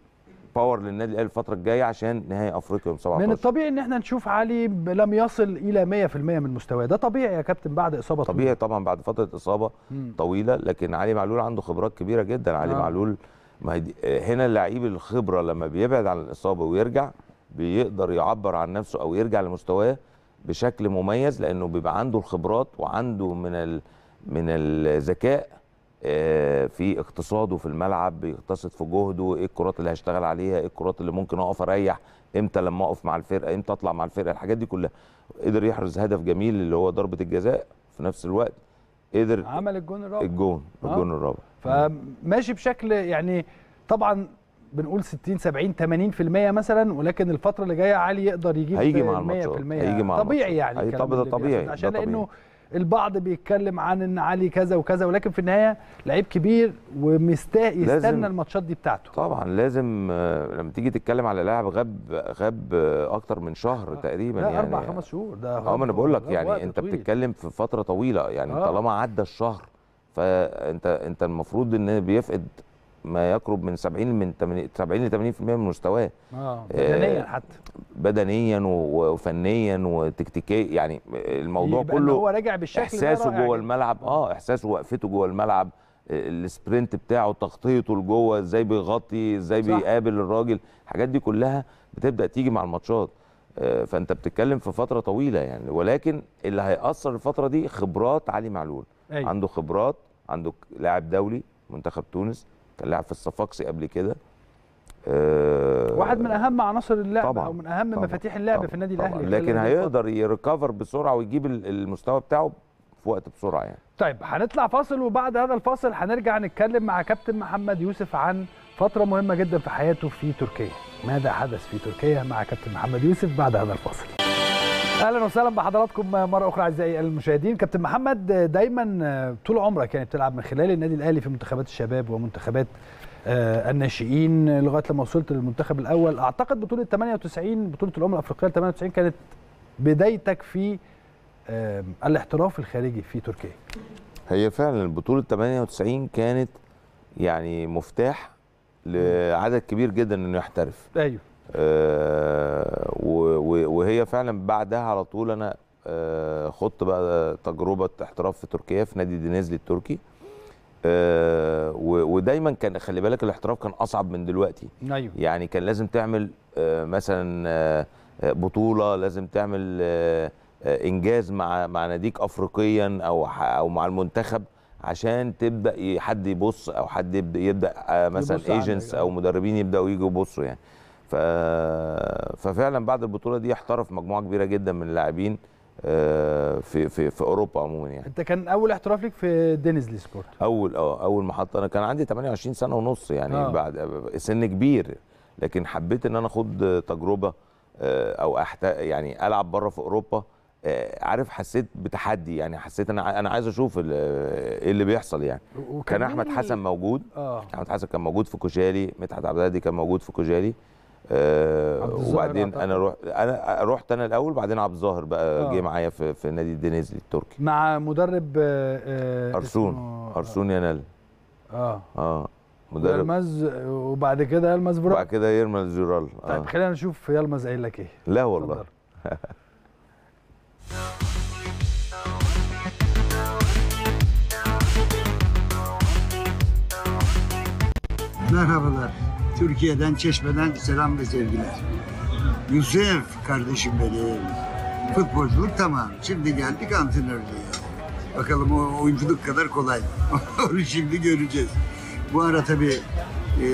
باور للنادي الاهلي الفتره الجايه عشان نهائي افريقيا يوم 17 من الطبيعي ان احنا نشوف علي لم يصل الى 100% من مستواه ده طبيعي يا كابتن بعد اصابه طبيعي طويلة. طبعا بعد فتره اصابه مم. طويله لكن علي معلول عنده خبرات كبيره جدا علي آه. معلول ما هنا اللعيب الخبره لما بيبعد عن الاصابه ويرجع بيقدر يعبر عن نفسه او يرجع لمستواه بشكل مميز لانه بيبقى عنده الخبرات وعنده من ال... من الذكاء آه، في اقتصاده في الملعب بيقتصد في جهده ايه الكرات اللي هشتغل عليها ايه الكرات اللي ممكن اقف اريح امتى لما اقف مع الفرقه امتى اطلع مع الفرقه الحاجات دي كلها قدر يحرز هدف جميل اللي هو ضربه الجزاء في نفس الوقت قدر عمل الجون الرابع الجون آه. الجون الرابع فماشي بشكل يعني طبعا بنقول 60 70 80% مثلا ولكن الفتره اللي جايه علي يقدر يجيب هيجي مع الماتشات هيجي مع طبيعي يعني ده طبيعي عشان لانه طبيعي. البعض بيتكلم عن ان علي كذا وكذا ولكن في النهايه لعيب كبير ومستاهل يستنى الماتشات دي بتاعته طبعا لازم آه، لما تيجي تتكلم على لاعب غاب غاب آه، اكتر من شهر آه، تقريبا يعني اربع خمس شهور ده اه ما انا بقول لك يعني انت طويل. بتتكلم في فتره طويله يعني آه. طالما عدى الشهر فانت انت المفروض ان بيفقد ما يقرب من 70 من 70 ل 80% من مستواه اه بدنيا آه، حتى بدنيا وفنيا وتكتيكيا يعني الموضوع كله هو راجع بالشكل احساسه جوه الملعب اه احساسه وقفته جوه الملعب آه، السبرنت بتاعه تغطيته لجوه ازاي بيغطي ازاي بيقابل الراجل الحاجات دي كلها بتبدا تيجي مع الماتشات آه، فانت بتتكلم في فتره طويله يعني ولكن اللي هياثر الفتره دي خبرات علي معلول أي. أيوه. عنده خبرات عنده لاعب دولي منتخب تونس كان لاعب في الصفاقسي قبل كده أه واحد من اهم عناصر اللعب طبعا او من اهم طبعًا مفاتيح اللعب في النادي الاهلي لكن هيقدر يريكفر بسرعه ويجيب المستوى بتاعه في وقت بسرعه يعني طيب هنطلع فاصل وبعد هذا الفاصل هنرجع نتكلم مع كابتن محمد يوسف عن فتره مهمه جدا في حياته في تركيا ماذا حدث في تركيا مع كابتن محمد يوسف بعد هذا الفاصل اهلا وسهلا بحضراتكم مره اخرى اعزائي المشاهدين كابتن محمد دايما طول عمرك يعني بتلعب من خلال النادي الاهلي في منتخبات الشباب ومنتخبات آه، الناشئين لغايه لما وصلت للمنتخب الاول اعتقد بطوله 98 بطوله الامم الافريقيه 98 كانت بدايتك في الاحتراف الخارجي في تركيا هي فعلا بطوله 98 كانت يعني مفتاح لعدد كبير جدا انه يحترف ايوه آه، وهي فعلا بعدها على طول انا آه، خضت بقى تجربه احتراف في تركيا في نادي دينيزلي التركي آه، ودايما كان خلي بالك الاحتراف كان اصعب من دلوقتي أيوه. يعني كان لازم تعمل مثلا بطوله لازم تعمل انجاز مع مع ناديك افريقيا او او مع المنتخب عشان تبدا حد يبص او حد يبدا, مثلا ايجنتس او مدربين يبداوا يجوا يبصوا يعني ففعلا بعد البطوله دي احترف مجموعه كبيره جدا من اللاعبين آه، في في في اوروبا عموما يعني انت كان اول احتراف لك في دينيز لي سبورت اول اه اول محطه انا كان عندي 28 سنه ونص يعني أوه. بعد سن كبير لكن حبيت ان انا اخد تجربه آه، او أحت... يعني العب بره في اوروبا آه، عارف حسيت بتحدي يعني حسيت انا انا عايز اشوف ايه اللي بيحصل يعني كان احمد يعني حسن موجود آه. احمد حسن كان موجود في كوشالي مدحت عبد الهادي كان موجود في كوشالي آه، وبعدين انا رحت انا رحت انا الاول بعدين عبد الظاهر بقى آه. جه معايا في, في نادي الدينيزي التركي مع مدرب آه, آه، ارسون ارسون ينال اه اه مدرب يلمز وبعد كده يلمز برا وبعد كده يلمز جورال آه. طيب خلينا نشوف يلمز قايل لك ايه لا والله Merhabalar. Türkiye'den, Çeşme'den selam ve sevgiler. Yusuf kardeşim benim. Futbolculuk tamam. Şimdi geldik antrenörlüğe. Bakalım o oyunculuk kadar kolay. Onu şimdi göreceğiz. Bu ara tabii e,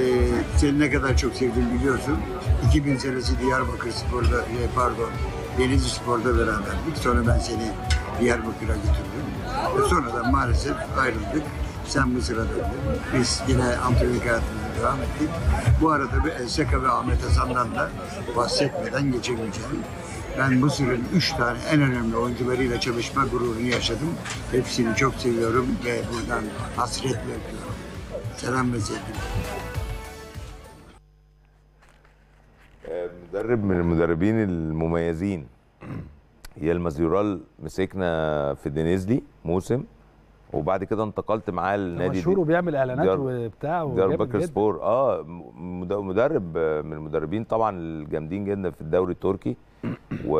seni ne kadar çok sevdim biliyorsun. 2000 senesi Diyarbakır Spor'da, e, pardon Denizli Spor'da beraberdik. Sonra ben seni Diyarbakır'a götürdüm. Ve sonradan maalesef ayrıldık. Sen Mısır'a döndün. Biz yine antrenörlük hayatımızda devam edeyim. Bu arada bir El ve Ahmet Hasan'dan da bahsetmeden geçemeyeceğim. Ben Mısır'ın üç tane en önemli oyuncularıyla çalışma gururunu yaşadım. Hepsini çok seviyorum ve buradan hasret bekliyorum. Selam ve sevgiler. مدرب من المدربين المميزين يلمز يورال مسكنا في دينيزلي موسم وبعد كده انتقلت معاه لنادي مشهور وبيعمل اعلانات وبتاع ديار سبور اه مدرب من المدربين طبعا الجامدين جدا في الدوري التركي و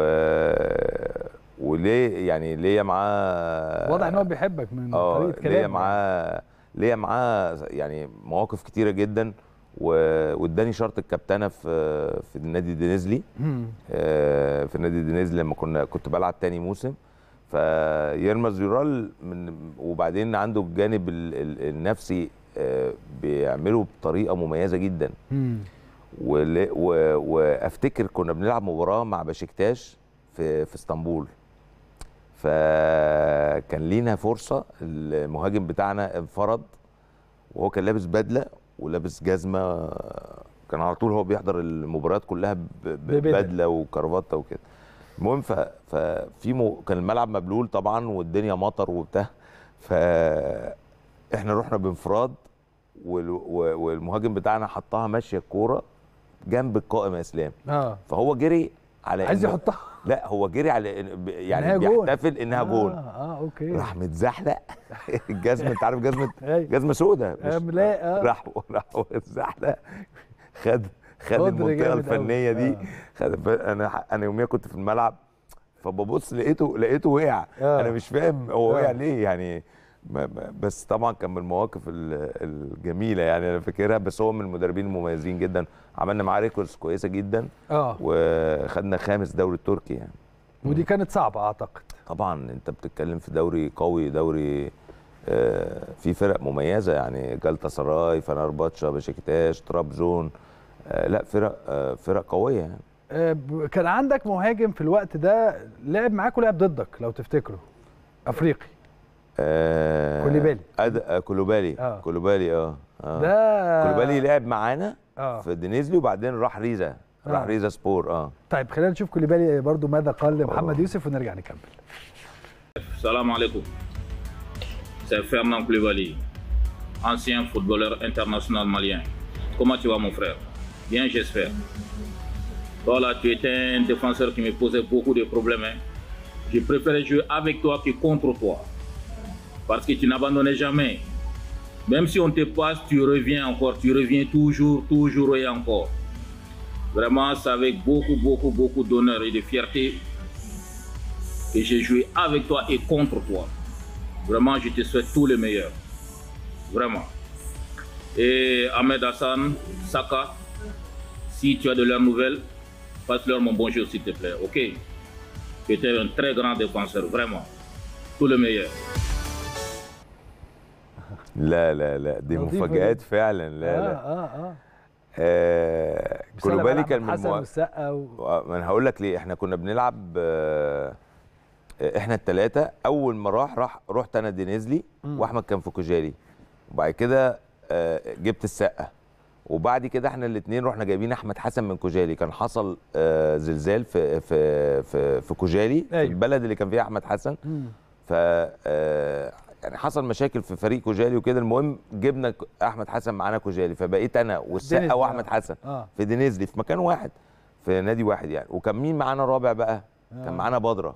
وليه يعني ليا معاه واضح ان هو بيحبك من آه، طريقه كلامه ليا يعني. معاه ليا معاه يعني مواقف كتيره جدا واداني شرط الكابتنه في في النادي الدنيزلي آه، في النادي دينيزلي لما كنا كنت بلعب تاني موسم فيرمز يورال من وبعدين عنده الجانب النفسي آه، بيعمله بطريقه مميزه جدا وافتكر كنا بنلعب مباراه مع بشكتاش في في اسطنبول فكان لينا فرصه المهاجم بتاعنا انفرد وهو كان لابس بدله ولابس جزمه كان على طول هو بيحضر المباريات كلها ببدله وكرافته وكده المهم ف... ففي مو... كان الملعب مبلول طبعا والدنيا مطر وبتاع فاحنا رحنا بانفراد وال... والمهاجم بتاعنا حطها ماشيه الكوره جنب القائم يا اسلام آه. فهو جري على عايز يحطها لا هو جري على يعني إنها بيحتفل جون. انها آه جول اه اوكي راح متزحلق الجزمه انت عارف جزمه جزمه سوداء مش لا آه. راح راح متزحلق خد خد المنطقه الفنيه دي آه. خد انا انا يوميا كنت في الملعب فببص لقيته لقيته وقع آه. انا مش فاهم هو آه. وقع ليه يعني بس طبعا كان من المواقف الجميله يعني انا فاكرها بس هو من المدربين المميزين جدا عملنا معاه ريكوردز كويسه جدا اه وخدنا خامس دوري تركي يعني ودي كانت صعبه اعتقد طبعا انت بتتكلم في دوري قوي دوري آه، في فرق مميزه يعني جالتا سراي فنرباتشا بشكتاش ترابزون آه، لا فرق آه، فرق قويه يعني آه، كان عندك مهاجم في الوقت ده لعب معاك ولعب ضدك لو تفتكره افريقي كوليبالي كوليبالي أد... كولوبالي آه. اه, كوليبالي اه اه ده كوليبالي لعب معانا آه. في دينيزلي وبعدين راح ريزا آه. راح ريزا سبور اه طيب خلينا نشوف كوليبالي برضو ماذا قال لمحمد يوسف ونرجع نكمل السلام عليكم سي فيرنان كوليبالي انسيان فوتبولر انترناسيونال ماليان Comment تي مون فرير bien j'espère. Voilà, tu étais un défenseur qui me posait beaucoup de problèmes. Hein. Je préférais jouer avec toi que contre toi. Parce que tu n'abandonnais jamais. Même si on te passe, tu reviens encore, tu reviens toujours, toujours et encore. Vraiment, c'est avec beaucoup, beaucoup, beaucoup d'honneur et de fierté que j'ai joué avec toi et contre toi. Vraiment, je te souhaite tout le meilleur. Vraiment. Et Ahmed Hassan, Saka, Si tu as de leurs nouvelles, passe-leur mon bonjour, s'il te plaît. OK Tu étais un très grand défenseur, vraiment. Tout le meilleur. لا لا لا دي مفاجآت فعلا لا آه لا اه اه آه كولوبالي كان من حسن والسقا و... ما انا هقول لك ليه احنا كنا بنلعب آه احنا الثلاثه اول ما راح راح رحت انا دينيزلي واحمد كان في كوجالي وبعد كده آه جبت السقه وبعد كده احنا الاثنين رحنا جايبين احمد حسن من كوجالي كان حصل آه زلزال في في في, في كوجالي أيوه. في البلد اللي كان فيها احمد حسن ف آه، يعني حصل مشاكل في فريق كوجالي وكده المهم جبنا احمد حسن معانا كوجالي فبقيت انا والسقه واحمد حسن آه. في دينيزلي في مكان واحد في نادي واحد يعني وكان مين معانا رابع بقى آه. كان معانا بدره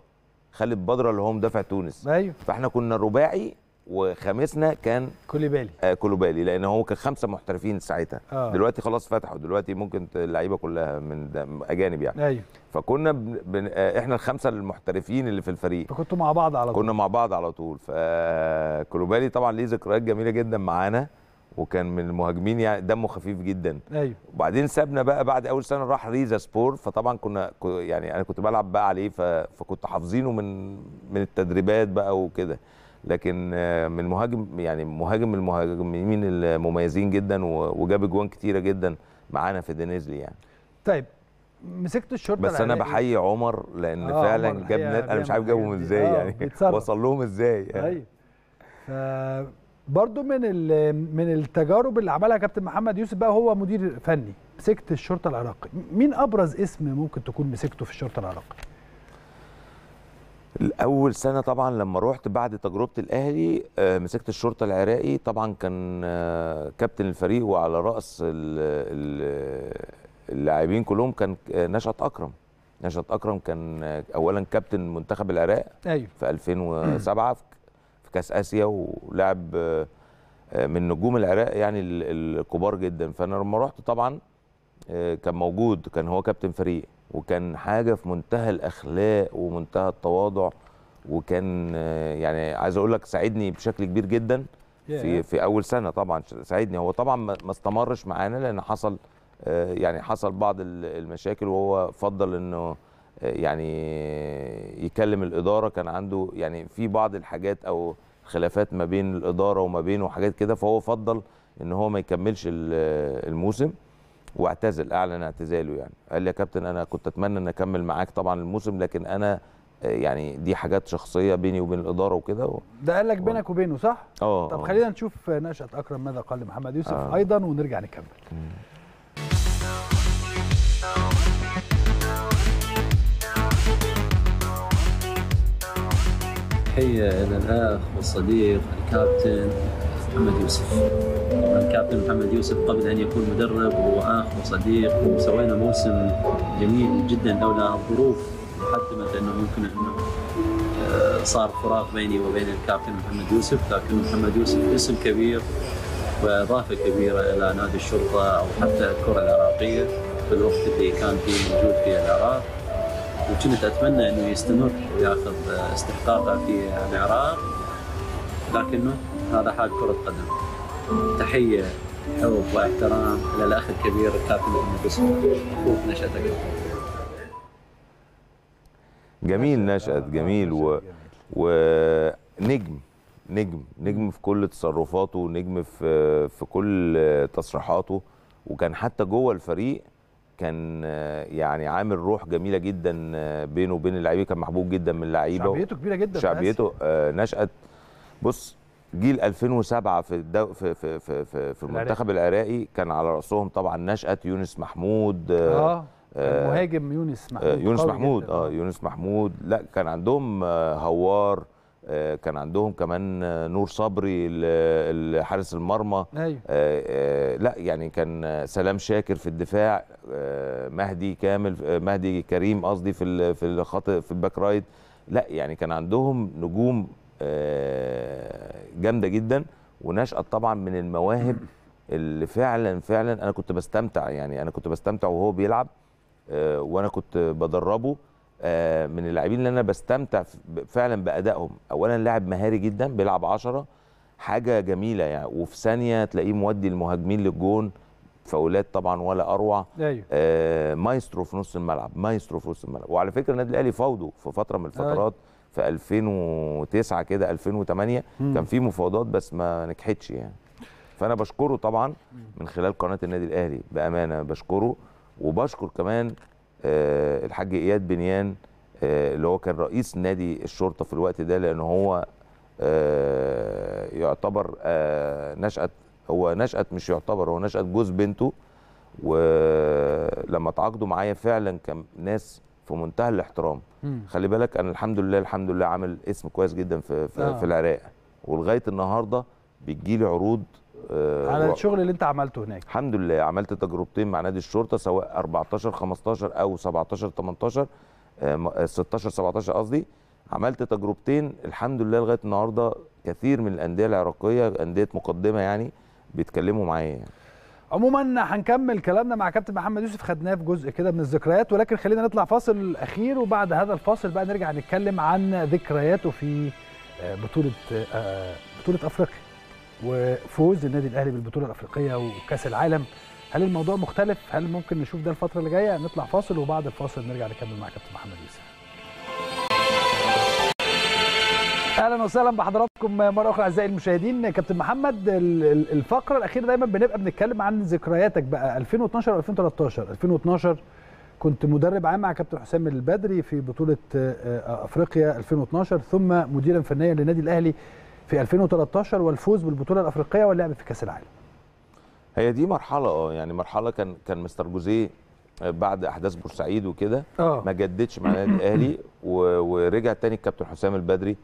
خالد بدره اللي هو مدافع تونس ايوه فاحنا كنا رباعي وخامسنا كان كوليبالي آه كوليبالي لان هو كان خمسه محترفين ساعتها آه. دلوقتي خلاص فتحوا دلوقتي ممكن اللعيبه كلها من اجانب يعني ايوه فكنا بن... بن... آه احنا الخمسه المحترفين اللي في الفريق فكنتوا مع بعض على طول كنا مع بعض على طول فكوليبالي طبعا ليه ذكريات جميله جدا معانا وكان من المهاجمين يعني دمه خفيف جدا ايوه وبعدين سابنا بقى بعد اول سنه راح ريزا سبور فطبعا كنا يعني انا كنت بلعب بقى عليه فكنت حافظينه من من التدريبات بقى وكده لكن آه، من مهاجم يعني مهاجم من المهاجمين المميزين جدا وجاب اجوان كتيره جدا معانا في دينيزلي يعني طيب مسكت الشرطه بس انا بحيي عمر لان آه فعلا عمر جاب نت انا مش عارف جابهم يعني، ازاي آه يعني وصل لهم ازاي يعني. ايوه برضو من من التجارب اللي عملها كابتن محمد يوسف بقى هو مدير فني مسكت الشرطه العراقي مين ابرز اسم ممكن تكون مسكته في الشرطه العراقي اول سنه طبعا لما رحت بعد تجربه الاهلي آه، مسكت الشرطه العراقي طبعا كان آه، كابتن الفريق وعلى راس اللاعبين كلهم كان آه، نشأت اكرم نشأت اكرم كان اولا كابتن منتخب العراق أيوه. في 2007 في كاس اسيا ولعب من نجوم العراق يعني الكبار جدا فانا لما رحت طبعا كان موجود كان هو كابتن فريق وكان حاجه في منتهى الاخلاق ومنتهى التواضع وكان يعني عايز اقول لك ساعدني بشكل كبير جدا في في اول سنه طبعا ساعدني هو طبعا ما استمرش معانا لان حصل آه، يعني حصل بعض المشاكل وهو فضل انه آه، يعني يكلم الاداره كان عنده يعني في بعض الحاجات او خلافات ما بين الاداره وما بينه وحاجات كده فهو فضل ان هو ما يكملش الموسم واعتزل اعلن اعتزاله يعني قال لي يا كابتن انا كنت اتمنى ان اكمل معاك طبعا الموسم لكن انا آه، يعني دي حاجات شخصيه بيني وبين الاداره وكده و... ده قال لك بينك وبينه صح؟ اه, آه. طب خلينا نشوف نشاه اكرم ماذا قال لمحمد يوسف أوه. ايضا ونرجع نكمل هي تحية الاخ والصديق الكابتن محمد يوسف الكابتن محمد يوسف قبل ان يكون مدرب هو اخ وصديق وسوينا موسم جميل جدا لولا الظروف حتمت انه ممكن انه آه، صار فراق بيني وبين الكابتن محمد يوسف لكن محمد يوسف اسم كبير واضافه كبيره الى نادي الشرطه او حتى الكره العراقيه في الوقت اللي كان فيه موجود في العراق وكنت اتمنى انه يستمر وياخذ آه، استحقاقه في العراق لكنه هذا حال كرة قدم تحية حب واحترام إلى الأخ الكبير الكابتن أم أخوك نشأتك جميل نشأت جميل و... ونجم نجم نجم في كل تصرفاته نجم في في كل تصريحاته وكان حتى جوه الفريق كان يعني عامل روح جميله جدا بينه وبين اللعيبه كان محبوب جدا من اللعيبه شعبيته كبيره جدا شعبيته آه، نشأت بص جيل 2007 في الدو... في في في, في, في المنتخب العراقي كان على راسهم طبعا نشأة يونس محمود اه المهاجم آه، آه، يونس آه، محمود يونس محمود اه يونس محمود لا كان عندهم هوار كان عندهم كمان نور صبري حارس المرمى أيوه. لا يعني كان سلام شاكر في الدفاع مهدي كامل مهدي كريم قصدي في في الخط في الباك رايت لا يعني كان عندهم نجوم آه، جامده جدا ونشأت طبعا من المواهب اللي فعلا فعلا انا كنت بستمتع يعني انا كنت بستمتع وهو بيلعب آه، وانا كنت بدربه آه، من اللاعبين اللي انا بستمتع فعلا بادائهم اولا لاعب مهاري جدا بيلعب 10 حاجه جميله يعني وفي ثانيه تلاقيه مودي المهاجمين للجون فاولات طبعا ولا اروع أيوه. آه مايسترو في نص الملعب مايسترو في نص الملعب وعلى فكره النادي الاهلي فاوضه في فتره من أيوه. الفترات أيوه. في 2009 كده 2008 مم. كان في مفاوضات بس ما نجحتش يعني فانا بشكره طبعا من خلال قناه النادي الاهلي بامانه بشكره وبشكر كمان آه، الحاج اياد بنيان آه، اللي هو كان رئيس نادي الشرطه في الوقت ده لان هو آه، يعتبر نشأة هو نشأة مش يعتبر هو نشأة جوز بنته ولما تعاقدوا معايا فعلا كان ناس في منتهى الاحترام مم. خلي بالك انا الحمد لله الحمد لله عامل اسم كويس جدا في في, آه. في العراق ولغايه النهارده بتجي لي عروض آه على و... الشغل اللي انت عملته هناك الحمد لله عملت تجربتين مع نادي الشرطه سواء 14 15 او 17 18 آه 16 17 آه، قصدي عملت تجربتين الحمد لله لغايه النهارده كثير من الانديه العراقيه انديه مقدمه يعني بيتكلموا معايا يعني. عموما هنكمل كلامنا مع كابتن محمد يوسف خدناه في جزء كده من الذكريات ولكن خلينا نطلع فاصل اخير وبعد هذا الفاصل بقى نرجع نتكلم عن ذكرياته في آه، بطوله آه، بطوله افريقيا وفوز النادي الاهلي بالبطوله الافريقيه وكاس العالم هل الموضوع مختلف هل ممكن نشوف ده الفتره اللي جايه نطلع فاصل وبعد الفاصل نرجع نكمل مع كابتن محمد يوسف اهلا وسهلا بحضراتكم مره اخرى اعزائي المشاهدين كابتن محمد الفقره الاخيره دايما بنبقى بنتكلم عن ذكرياتك بقى 2012 2013 2012 كنت مدرب عام مع كابتن حسام البدري في بطوله آه، آه، افريقيا 2012 ثم مديرا فنيا للنادي الاهلي في 2013 والفوز بالبطوله الافريقيه واللعب في كاس العالم هي دي مرحله اه يعني مرحله كان كان مستر جوزيه آه، بعد احداث بورسعيد وكده ما جددش مع النادي الاهلي ورجع تاني الكابتن حسام البدري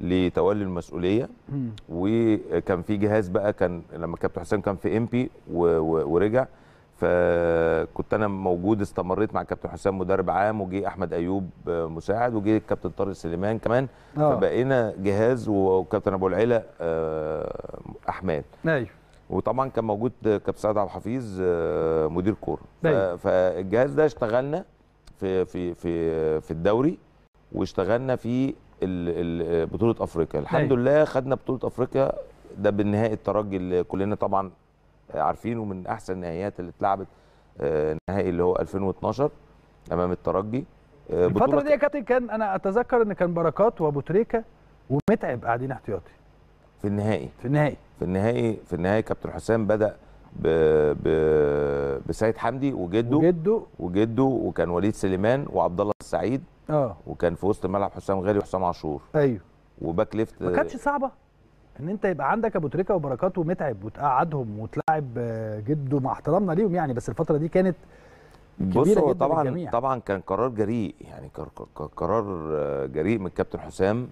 لتولي المسؤوليه وكان في جهاز بقى كان لما كابتن حسام كان في امبي ورجع فكنت انا موجود استمريت مع كابتن حسام مدرب عام وجي احمد ايوب مساعد وجي كابتن طارق سليمان كمان أوه. فبقينا جهاز وكابتن ابو العلا آه، احمد ايوه وطبعا كان موجود كابتن سعد عبد الحفيظ آه، مدير كوره أيوه. فالجهاز ده اشتغلنا في في في في الدوري واشتغلنا في آه، بطوله افريقيا الحمد أيوة. لله خدنا بطوله افريقيا ده بالنهائي الترجي اللي كلنا طبعا آه، عارفينه من احسن النهائيات اللي اتلعبت النهائي آه، اللي هو 2012 امام الترجي الفتره دي يا كابتن كان انا اتذكر ان كان بركات وابو تريكه ومتعب قاعدين احتياطي في النهائي في النهائي في النهائي في النهائي كابتن حسام بدا ب... ب... بسيد حمدي وجده وجده وجده وكان وليد سليمان وعبد الله السعيد اه وكان في وسط الملعب حسام غالي وحسام عاشور ايوه وباك ليفت ما كانتش صعبه ان انت يبقى عندك ابو تريكه وبركات ومتعب وتقعدهم وتلاعب آه، جده مع احترامنا ليهم يعني بس الفتره دي كانت بص هو طبعا للجميع. طبعا كان قرار جريء يعني قرار آه، جريء من الكابتن حسام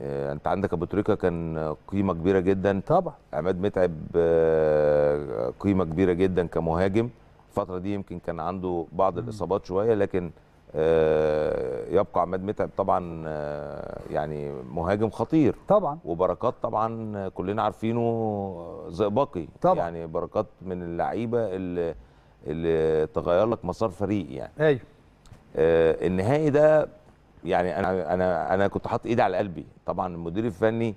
آه انت عندك ابو تريكه كان قيمه كبيره جدا طبعا عماد متعب آه قيمه كبيره جدا كمهاجم الفتره دي يمكن كان عنده بعض الاصابات شويه لكن آه، يبقى عماد متعب طبعا آه، يعني مهاجم خطير طبعا وبركات طبعا كلنا عارفينه زئبقي طبعا يعني بركات من اللعيبه اللي, اللي تغير لك مسار فريق يعني ايوه آه، النهائي ده يعني انا انا انا كنت حاطط ايدي على قلبي طبعا المدير الفني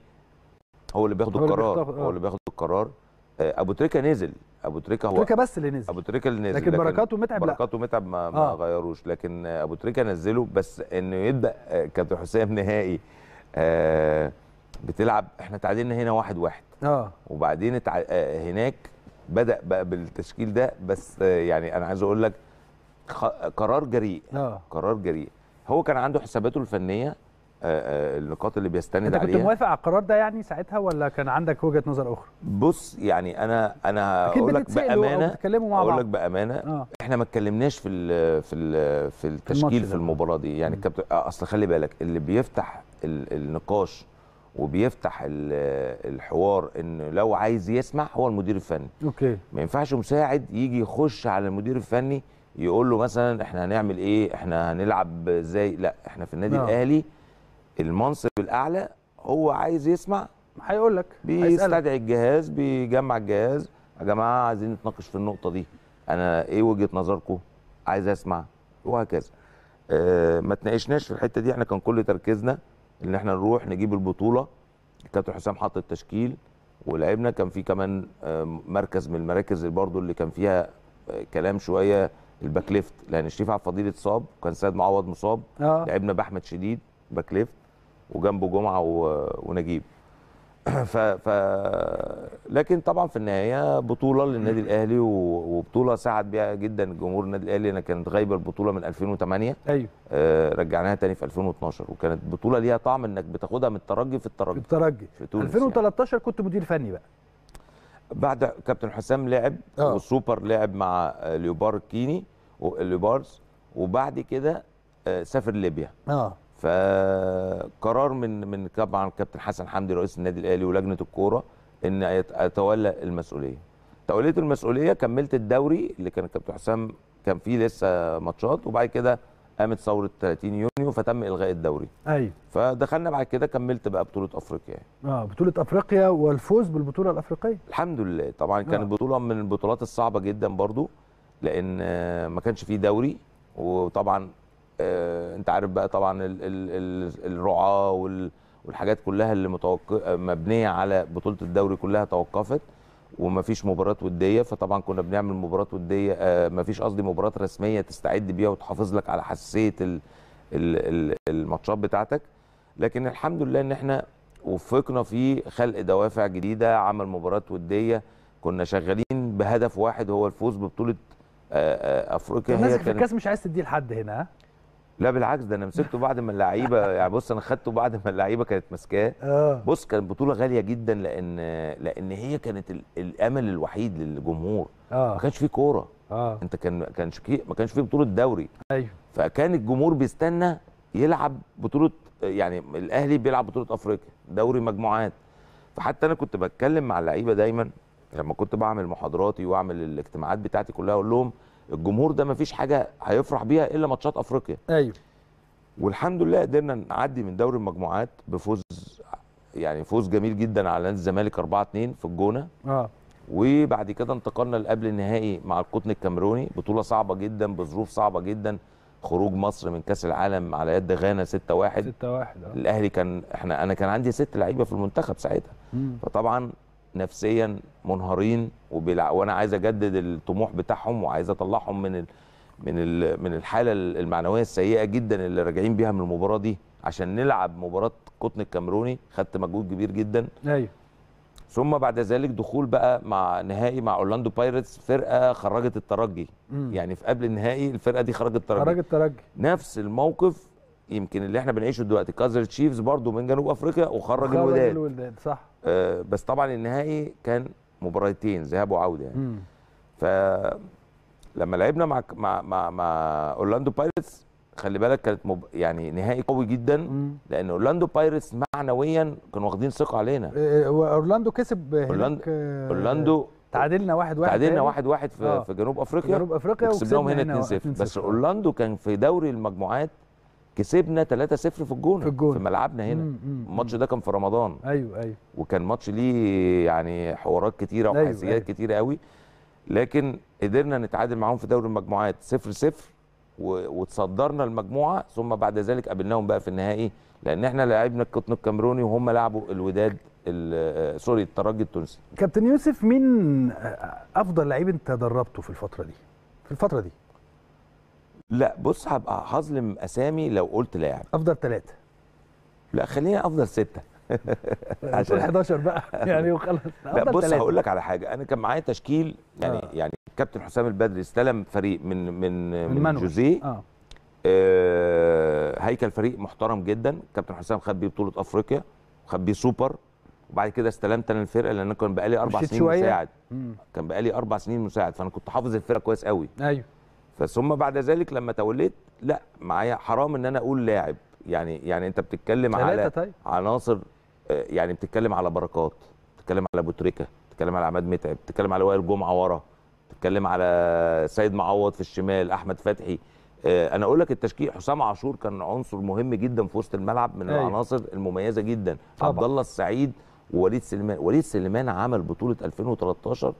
هو اللي بياخد القرار هو اللي بياخد القرار ابو تريكه نزل ابو تريكه هو تريكه بس اللي نزل ابو تريكه اللي نزل لكن, لكن بركات ومتعب لا بركات ومتعب ما, آه. ما غيروش لكن ابو تريكه نزله بس انه يبدا آه، كابتن حسام نهائي آه بتلعب احنا تعادلنا هنا واحد واحد اه وبعدين تع... آه هناك بدا بقى بالتشكيل ده بس آه يعني انا عايز اقول لك خ... قرار جريء آه. قرار جريء هو كان عنده حساباته الفنيه آه، آه، النقاط اللي بيستند عليها انت كنت موافق على القرار ده يعني ساعتها ولا كان عندك وجهه نظر اخرى بص يعني انا انا هقول لك بامانه هقول لك بامانه آه. احنا ما اتكلمناش في الـ في الـ في التشكيل في, في المباراه دي يعني الكابتن آه، اصل خلي بالك اللي بيفتح النقاش وبيفتح الحوار ان لو عايز يسمع هو المدير الفني اوكي ما ينفعش مساعد يجي يخش على المدير الفني يقول له مثلا احنا هنعمل ايه احنا هنلعب ازاي لا احنا في النادي آه. الاهلي المنصب الاعلى هو عايز يسمع هيقول لك بيستدعي الجهاز بيجمع الجهاز يا جماعه عايزين نتناقش في النقطه دي انا ايه وجهه نظركم عايز اسمع وهكذا آه ما تناقشناش في الحته دي احنا كان كل تركيزنا ان احنا نروح نجيب البطوله كابتن حسام حط التشكيل ولعبنا كان في كمان آه، مركز من المراكز برضو اللي كان فيها آه، كلام شويه الباك ليفت لان الشريف عبد الفضيل اتصاب وكان سيد معوض مصاب آه. لعبنا باحمد شديد باك ليفت وجنبه جمعه ونجيب ف... ف لكن طبعا في النهايه بطوله للنادي الاهلي وبطوله ساعد بيها جدا جمهور النادي الاهلي انا كانت غايبه البطوله من 2008 ايوه آه رجعناها تاني في 2012 وكانت بطوله ليها طعم انك بتاخدها من الترجي في الترجي الترجي في تونس 2013 يعني. كنت مدير فني بقى بعد كابتن حسام لعب أوه. والسوبر لعب مع ليوبار كيني وليوبارز وبعد كده آه، سافر ليبيا اه فقرار من من طبعا كابتن حسن حمدي رئيس النادي الاهلي ولجنه الكوره ان اتولى المسؤوليه توليت المسؤوليه كملت الدوري اللي كان كابتن حسام كان فيه لسه ماتشات وبعد كده قامت ثوره 30 يونيو فتم الغاء الدوري ايوه فدخلنا بعد كده كملت بقى بطوله افريقيا اه بطوله افريقيا والفوز بالبطوله الافريقيه الحمد لله طبعا كانت آه. بطوله من البطولات الصعبه جدا برضو لان ما كانش فيه دوري وطبعا آه، انت عارف بقى طبعا الرعاه والحاجات كلها اللي متوق... مبنيه على بطوله الدوري كلها توقفت ومفيش مباراه وديه فطبعا كنا بنعمل مباراه وديه آه، مفيش قصدي مباراه رسميه تستعد بيها وتحافظ لك على حساسيه الماتشات بتاعتك لكن الحمد لله ان احنا وفقنا في خلق دوافع جديده عمل مباراه وديه كنا شغالين بهدف واحد هو الفوز ببطوله آه، افريقيا هي كانت في الكاس مش عايز تديه لحد هنا لا بالعكس ده انا مسكته بعد ما اللعيبه يعني بص انا خدته بعد ما اللعيبه كانت ماسكاه آه. بص كانت بطوله غاليه جدا لان لان هي كانت الامل الوحيد للجمهور آه. ما كانش فيه كوره آه. انت كان ما كانش ما كانش فيه بطوله دوري ايوه فكان الجمهور بيستنى يلعب بطوله يعني الاهلي بيلعب بطوله افريقيا دوري مجموعات فحتى انا كنت بتكلم مع اللعيبه دايما لما كنت بعمل محاضراتي واعمل الاجتماعات بتاعتي كلها اقول لهم الجمهور ده ما فيش حاجه هيفرح بيها الا ماتشات افريقيا ايوه والحمد لله قدرنا نعدي من دوري المجموعات بفوز يعني فوز جميل جدا على نادي الزمالك 4 2 في الجونه اه وبعد كده انتقلنا لقبل النهائي مع القطن الكاميروني بطوله صعبه جدا بظروف صعبه جدا خروج مصر من كاس العالم على يد غانا 6 1 6 1 الاهلي كان احنا انا كان عندي ست لعيبه في المنتخب ساعتها فطبعا نفسيا منهارين وانا عايز اجدد الطموح بتاعهم وعايز اطلعهم من ال... من ال... من الحاله المعنويه السيئه جدا اللي راجعين بيها من المباراه دي عشان نلعب مباراه قطن الكاميروني خدت مجهود كبير جدا ايوه ثم بعد ذلك دخول بقى مع نهائي مع اورلاندو بايرتس فرقه خرجت الترجي يعني في قبل النهائي الفرقه دي خرجت الترجي خرجت الترجي نفس الموقف يمكن اللي احنا بنعيشه دلوقتي كازر تشيفز برضو من جنوب افريقيا وخرج الوداد خرج الوداد صح آه بس طبعا النهائي كان مباراتين ذهاب وعوده يعني ف فلما لعبنا مع مع مع, مع اورلاندو بايرتس خلي بالك كانت مب... يعني نهائي قوي جدا مم. لان اورلاندو بايرتس معنويا كانوا واخدين ثقه علينا آه، آه، اورلاندو كسب هناك آه، اورلاندو تعادلنا 1-1 واحد واحد تعادلنا 1-1 واحد واحد في, في جنوب افريقيا جنوب افريقيا وكسبناهم هنا 2-0 بس اورلاندو كان في دوري المجموعات كسبنا 3-0 في الجونه في, الجونة. في ملعبنا هنا الماتش ده كان في رمضان ايوه ايوه وكان ماتش ليه يعني حوارات كتيره أيوه، وحيثيات وحساسيات أيوة. كتيره قوي لكن قدرنا نتعادل معاهم في دوري المجموعات 0-0 وتصدرنا المجموعه ثم بعد ذلك قابلناهم بقى في النهائي لان احنا لعبنا القطن الكاميروني وهم لعبوا الوداد آه، سوري الترجي التونسي كابتن يوسف مين افضل لعيب انت دربته في الفتره دي في الفتره دي لا بص هبقى هظلم اسامي لو قلت لاعب يعني. افضل ثلاثه لا خلينا افضل سته عشان 11 بقى يعني وخلاص لا بص هقول لك على حاجه انا كان معايا تشكيل يعني آه. يعني كابتن حسام البدري استلم فريق من من من, من جوزيه آه. آه هيكل فريق محترم جدا كابتن حسام خد بيه بطوله افريقيا وخد بيه سوبر وبعد كده استلمت انا الفرقه لان انا كان بقالي اربع سنين شوية. مساعد مم. كان بقالي اربع سنين مساعد فانا كنت حافظ الفرقه كويس قوي ايوه فثم بعد ذلك لما توليت لا معايا حرام ان انا اقول لاعب يعني يعني انت بتتكلم على طيب. عناصر آه، يعني بتتكلم على بركات بتتكلم على ابو تريكه بتتكلم على عماد متعب بتتكلم على وائل جمعه ورا بتتكلم على سيد معوض في الشمال احمد فتحي آه، انا اقول لك التشكيل حسام عاشور كان عنصر مهم جدا في وسط الملعب من أيه. العناصر المميزه جدا عبد الله السعيد ووليد سليمان وليد سليمان عمل بطوله 2013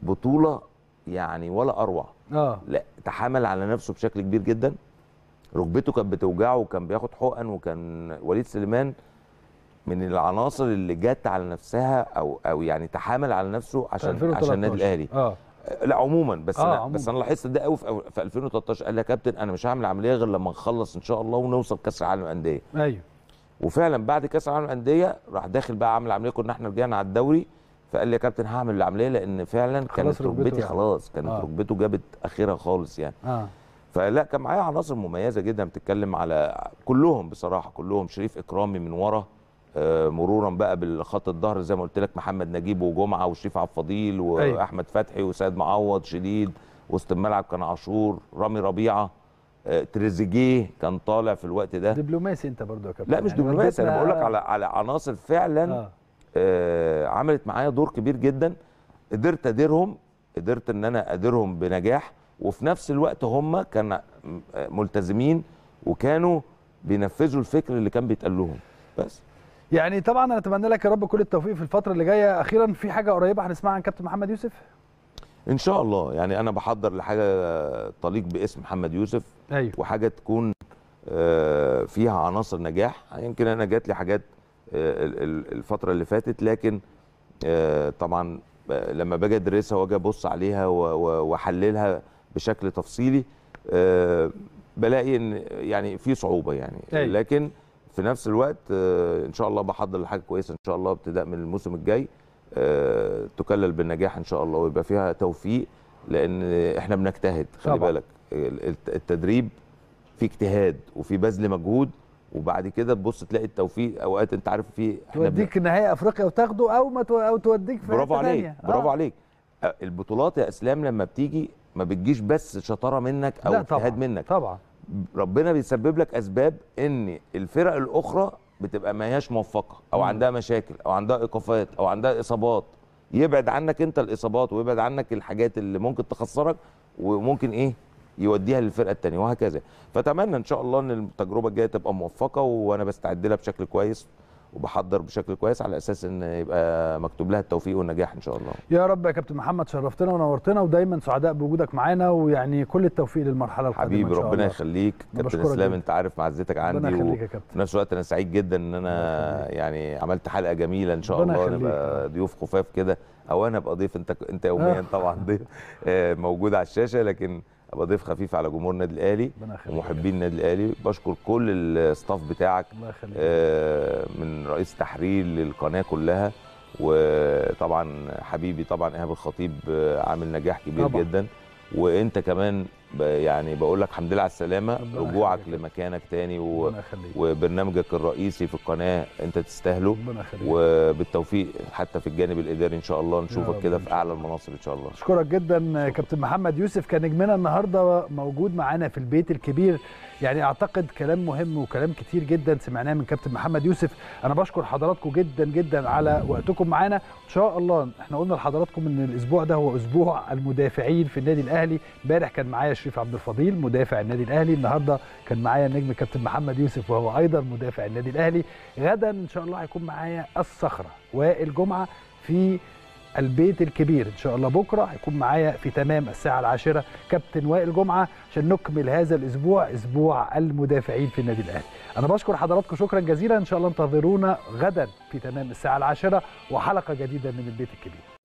بطوله يعني ولا اروع اه لا تحامل على نفسه بشكل كبير جدا ركبته كانت بتوجعه وكان بياخد حقن وكان وليد سليمان من العناصر اللي جت على نفسها او او يعني تحامل على نفسه عشان عشان النادي الاهلي آه. لا عموما بس آه أنا عموما. بس انا لاحظت ده قوي في, 2013 قال يا كابتن انا مش هعمل عمليه غير لما نخلص ان شاء الله ونوصل كاس العالم الانديه ايوه وفعلا بعد كاس العالم الانديه راح داخل بقى عامل عمليه كنا احنا رجعنا على الدوري فقال لي يا كابتن هعمل العمليه لان فعلا كانت ركبتي خلاص كانت آه. ركبته جابت اخرها خالص يعني آه. فلا كان معايا عناصر مميزه جدا بتتكلم على كلهم بصراحه كلهم شريف اكرامي من ورا آه، مرورا بقى بالخط الظهر زي ما قلت لك محمد نجيب وجمعه وشريف عبد الفضيل أيوه. واحمد فتحي وسيد معوض شديد وسط الملعب كان عاشور رامي ربيعه آه، تريزيجيه كان طالع في الوقت ده دبلوماسي انت برضو يا كابتن لا مش يعني دبلوماسي انا بقول لك على على عناصر فعلا آه. آه، عملت معايا دور كبير جدا قدرت اديرهم قدرت ان انا اديرهم بنجاح وفي نفس الوقت هم كان ملتزمين وكانوا بينفذوا الفكر اللي كان بيتقال لهم بس يعني طبعا انا اتمنى لك يا رب كل التوفيق في الفتره اللي جايه اخيرا في حاجه قريبه هنسمعها عن كابتن محمد يوسف ان شاء الله يعني انا بحضر لحاجه تليق باسم محمد يوسف أيوه. وحاجه تكون آه، فيها عناصر نجاح يمكن انا جات لي حاجات آه، الفتره اللي فاتت لكن آه، طبعا آه، لما باجي ادرسها واجي ابص عليها واحللها بشكل تفصيلي بلاقي ان يعني في صعوبه يعني لكن في نفس الوقت ان شاء الله بحضر لحاجه كويسه ان شاء الله ابتداء من الموسم الجاي تكلل بالنجاح ان شاء الله ويبقى فيها توفيق لان احنا بنجتهد خلي بالك التدريب في اجتهاد وفي بذل مجهود وبعد كده تبص تلاقي التوفيق اوقات انت عارف في توديك نهائي افريقيا وتاخده او ما تو... او توديك في برافو عليك آه. برافو عليك البطولات يا اسلام لما بتيجي ما بتجيش بس شطاره منك او اجتهاد منك طبعا ربنا بيسبب لك اسباب ان الفرق الاخرى بتبقى ما هياش موفقه او م. عندها مشاكل او عندها ايقافات او عندها اصابات يبعد عنك انت الاصابات ويبعد عنك الحاجات اللي ممكن تخسرك وممكن ايه يوديها للفرقه الثانيه وهكذا فاتمنى ان شاء الله ان التجربه الجايه تبقى موفقه وانا بستعد لها بشكل كويس وبحضر بشكل كويس على اساس ان يبقى مكتوب لها التوفيق والنجاح ان شاء الله. يا رب يا كابتن محمد شرفتنا ونورتنا ودايما سعداء بوجودك معانا ويعني كل التوفيق للمرحله القادمه حبيبي ربنا يخليك كابتن اسلام انت عارف معزتك عندي ربنا يخليك يا كابتن نفس الوقت انا سعيد جدا ان انا يعني عملت حلقه جميله ان شاء الله نبقى ضيوف خفاف كده او انا ابقى ضيف انت انت يوميا طبعا ضيف آه، موجود على الشاشه لكن ابقى ضيف خفيف على جمهور النادي الاهلي ومحبين النادي الاهلي بشكر كل الستاف بتاعك آه، من رئيس تحرير للقناه كلها وطبعا حبيبي طبعا ايهاب الخطيب آه، عامل نجاح كبير طبعا. جدا وانت كمان يعني بقول لك الحمد لله على السلامه رجوعك خليك. لمكانك تاني و... وبرنامجك الرئيسي في القناه انت تستاهله وبالتوفيق حتى في الجانب الاداري ان شاء الله نشوفك كده في اعلى المناصب ان شاء الله اشكرك جدا كابتن محمد يوسف كان نجمنا النهارده موجود معانا في البيت الكبير يعني اعتقد كلام مهم وكلام كتير جدا سمعناه من كابتن محمد يوسف انا بشكر حضراتكم جدا جدا على وقتكم معانا ان شاء الله احنا قلنا لحضراتكم ان الاسبوع ده هو اسبوع المدافعين في النادي الاهلي امبارح كان معايا شريف عبد الفضيل مدافع النادي الاهلي النهارده كان معايا النجم كابتن محمد يوسف وهو ايضا مدافع النادي الاهلي غدا ان شاء الله هيكون معايا الصخره والجمعه في البيت الكبير ان شاء الله بكره هيكون معايا في تمام الساعه العاشره كابتن وائل جمعه عشان نكمل هذا الاسبوع اسبوع المدافعين في النادي الاهلي انا بشكر حضراتكم شكرا جزيلا ان شاء الله انتظرونا غدا في تمام الساعه العاشره وحلقه جديده من البيت الكبير